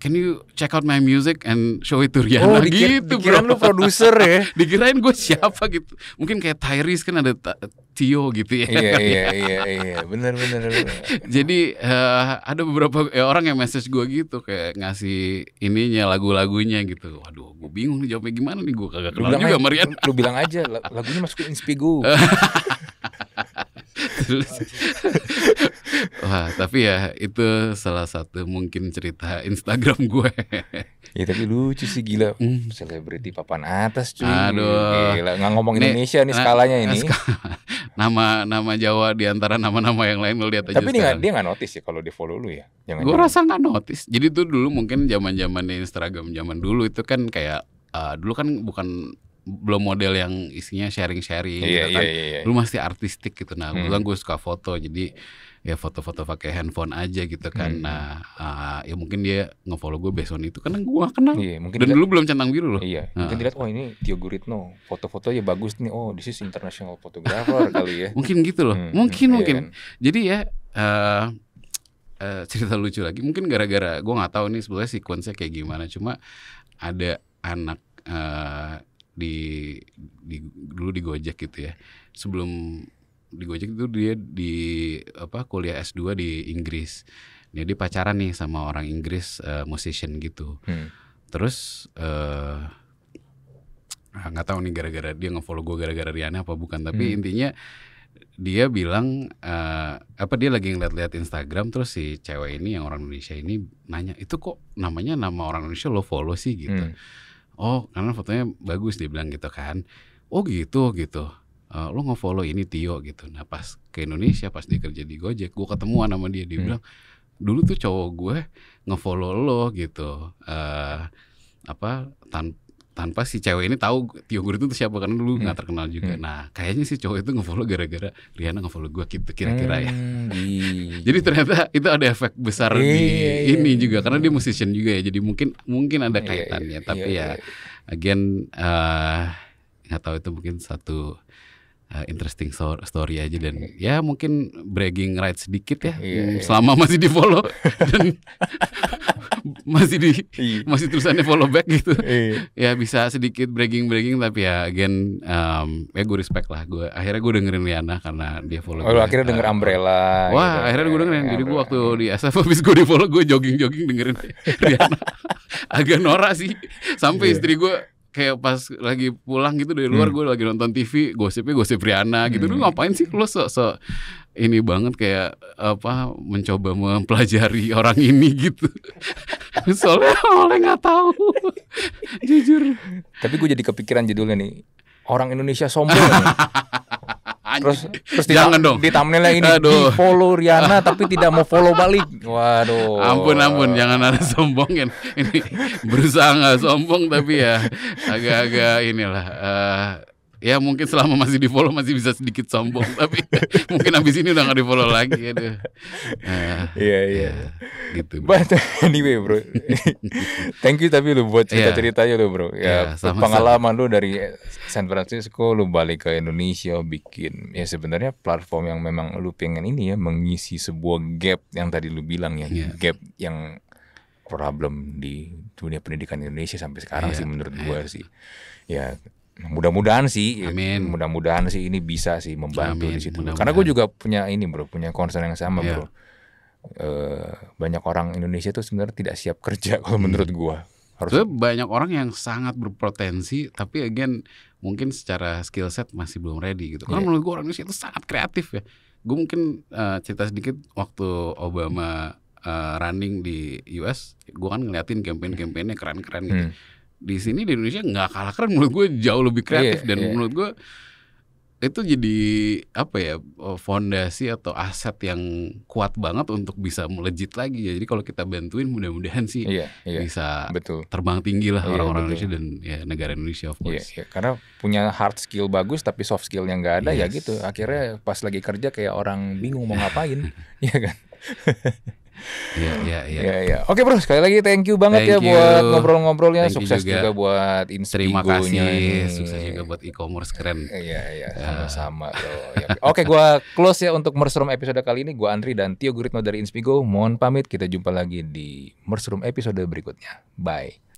can you check out my music and show it to Rihanna oh, gitu dikirain bro. lu produser ya [LAUGHS] dikirain gue siapa gitu mungkin kayak Tyrese kan ada Tio gitu ya iya iya iya iya benar benar [LAUGHS] jadi uh, ada beberapa ya, orang yang message gue gitu kayak ngasih ininya lagu-lagunya gitu waduh gue bingung nih jawabnya gimana nih gue kagak kenal juga sama lu, lu bilang aja lagunya masukin inspigo [LAUGHS] Wah, tapi ya itu salah satu mungkin cerita Instagram gue. ya tapi lucu sih gila. Hmm. Selebriti papan atas cuy. Aduh. Gila, nggak ngomong Indonesia nih, nih skalanya nah, ini. [LAUGHS] nama nama Jawa di antara nama-nama yang lain lo lihat aja. Tapi sekarang. dia nggak notice ya kalau di follow lu ya. Jangan gue rasa nggak notice. Jadi tuh dulu mungkin zaman-zaman Instagram zaman dulu itu kan kayak uh, dulu kan bukan belum model yang isinya sharing-sharing yeah, gitu kan. Yeah, yeah, yeah. Lu masih artistik gitu. Nah, hmm. gue suka foto jadi ya foto-foto pakai handphone aja gitu kan hmm. nah uh, ya mungkin dia ngefollow gue based on itu karena gue gak kenal iya, mungkin dan dilihat, dulu belum centang biru loh iya mungkin uh. dilihat oh ini Tio Guritno foto-foto ya bagus nih oh this is international photographer [LAUGHS] kali ya mungkin gitu loh hmm, mungkin hmm, mungkin iya kan? jadi ya uh, uh, cerita lucu lagi mungkin gara-gara gue nggak tahu nih sebenarnya sequence-nya kayak gimana cuma ada anak uh, di, di dulu di Gojek gitu ya sebelum di Gojek itu dia di apa kuliah S2 di Inggris. Jadi pacaran nih sama orang Inggris uh, musician gitu. Hmm. Terus eh uh, ah, gak tahu nih gara-gara dia ngefollow gue gara-gara Riana apa bukan, tapi hmm. intinya dia bilang uh, apa dia lagi ngeliat-liat Instagram terus si cewek ini yang orang Indonesia ini nanya itu kok namanya nama orang Indonesia lo follow sih gitu. Hmm. Oh, karena fotonya bagus dia bilang gitu kan. Oh gitu oh, gitu Uh, eh, lo ngefollow ini Tio gitu. Nah pas ke Indonesia pas dia kerja di Gojek, gue ketemu sama dia, dia hmm. bilang dulu tuh cowok gue ngefollow lo gitu. Uh, apa tan tanpa si cewek ini tahu Tio Guru itu siapa karena dulu hmm. nggak terkenal juga. Hmm. Nah kayaknya si cowok itu ngefollow gara-gara Riana ngefollow gue gitu kira-kira ya. hmm. ya. [LAUGHS] jadi ternyata itu ada efek besar iya, di iya, iya, ini juga karena dia musician juga ya. Jadi mungkin mungkin ada kaitannya. Tapi ya, again eh, nggak uh, tahu itu mungkin satu uh, interesting story aja dan iya. ya mungkin bragging right sedikit ya iya, mm, iya. selama masih di follow [LAUGHS] dan [LAUGHS] masih di masih tulisannya follow back gitu iya. ya bisa sedikit bragging bragging tapi ya again um, ya gue respect lah gue akhirnya gue dengerin Liana karena dia follow oh, gue, akhirnya uh, denger eh, Umbrella wah gitu. Kan. akhirnya gue dengerin jadi gue waktu di SF [LAUGHS] habis gue di follow gue jogging jogging dengerin Liana agak norak sih sampai yeah. istri gue kayak pas lagi pulang gitu dari luar hmm. gue lagi nonton TV gosipnya gosip Riana gitu hmm. lu ngapain sih lu sok sok ini banget kayak apa mencoba mempelajari [LAUGHS] orang ini gitu [LAUGHS] soalnya awalnya nggak tahu [LAUGHS] jujur tapi gue jadi kepikiran judulnya nih orang Indonesia sombong Terus, terus Jangan dong. Di yang ini Aduh. di follow Riana tapi tidak mau follow balik. Waduh. Ampun ampun jangan ada sombongin. Ini berusaha nggak sombong tapi ya agak-agak inilah uh, ya mungkin selama masih di follow masih bisa sedikit sombong [LAUGHS] tapi mungkin habis ini udah gak di follow lagi ya deh. Ah, iya iya ya, gitu but anyway bro [LAUGHS] thank you tapi lu buat iya. cerita ceritanya yeah. lu bro ya yeah, pengalaman lu dari San Francisco lu balik ke Indonesia bikin ya sebenarnya platform yang memang lu pengen ini ya mengisi sebuah gap yang tadi lu bilang ya yeah. gap yang problem di dunia pendidikan Indonesia sampai sekarang yeah. sih menurut yeah. gue sih ya mudah-mudahan sih Amin. mudah-mudahan sih ini bisa sih membantu Amin. di situ karena gue juga punya ini bro punya concern yang sama yeah. bro e, banyak orang Indonesia tuh sebenarnya tidak siap [LAUGHS] kerja kalau hmm. menurut gue harus so, banyak orang yang sangat berpotensi tapi again mungkin secara skill set masih belum ready gitu karena yeah. menurut gue orang Indonesia itu sangat kreatif ya gue mungkin uh, cerita sedikit waktu Obama uh, running di US gue kan ngeliatin campaign-campaignnya keren-keren gitu hmm di sini di Indonesia nggak kalah keren menurut gue jauh lebih kreatif yeah, dan yeah. menurut gue itu jadi apa ya eh, fondasi atau aset yang kuat banget untuk bisa melejit lagi ya jadi kalau kita bantuin mudah-mudahan sih iya, iya, bisa betul. terbang tinggi lah iya, orang-orang iya, Indonesia dan ya negara Indonesia of iya, course iya, iya. karena punya hard skill bagus tapi soft skill yang nggak ada ya yes. ya gitu akhirnya pas lagi kerja kayak orang bingung mau [LAUGHS] ngapain ya kan [LAUGHS] Iya, iya, iya. Iya, ya. Oke, Bro, sekali lagi thank you banget ya thank ya you. buat ngobrol-ngobrolnya. Sukses juga. juga buat Instrigo Terima kasih. Sukses juga buat e-commerce keren. Iya, iya, ya. sama-sama uh. Ya. Oke, gua close ya untuk Mushroom episode kali ini. Gua Andri dan Tio Guritno dari Inspigo. Mohon pamit, kita jumpa lagi di Mushroom episode berikutnya. Bye.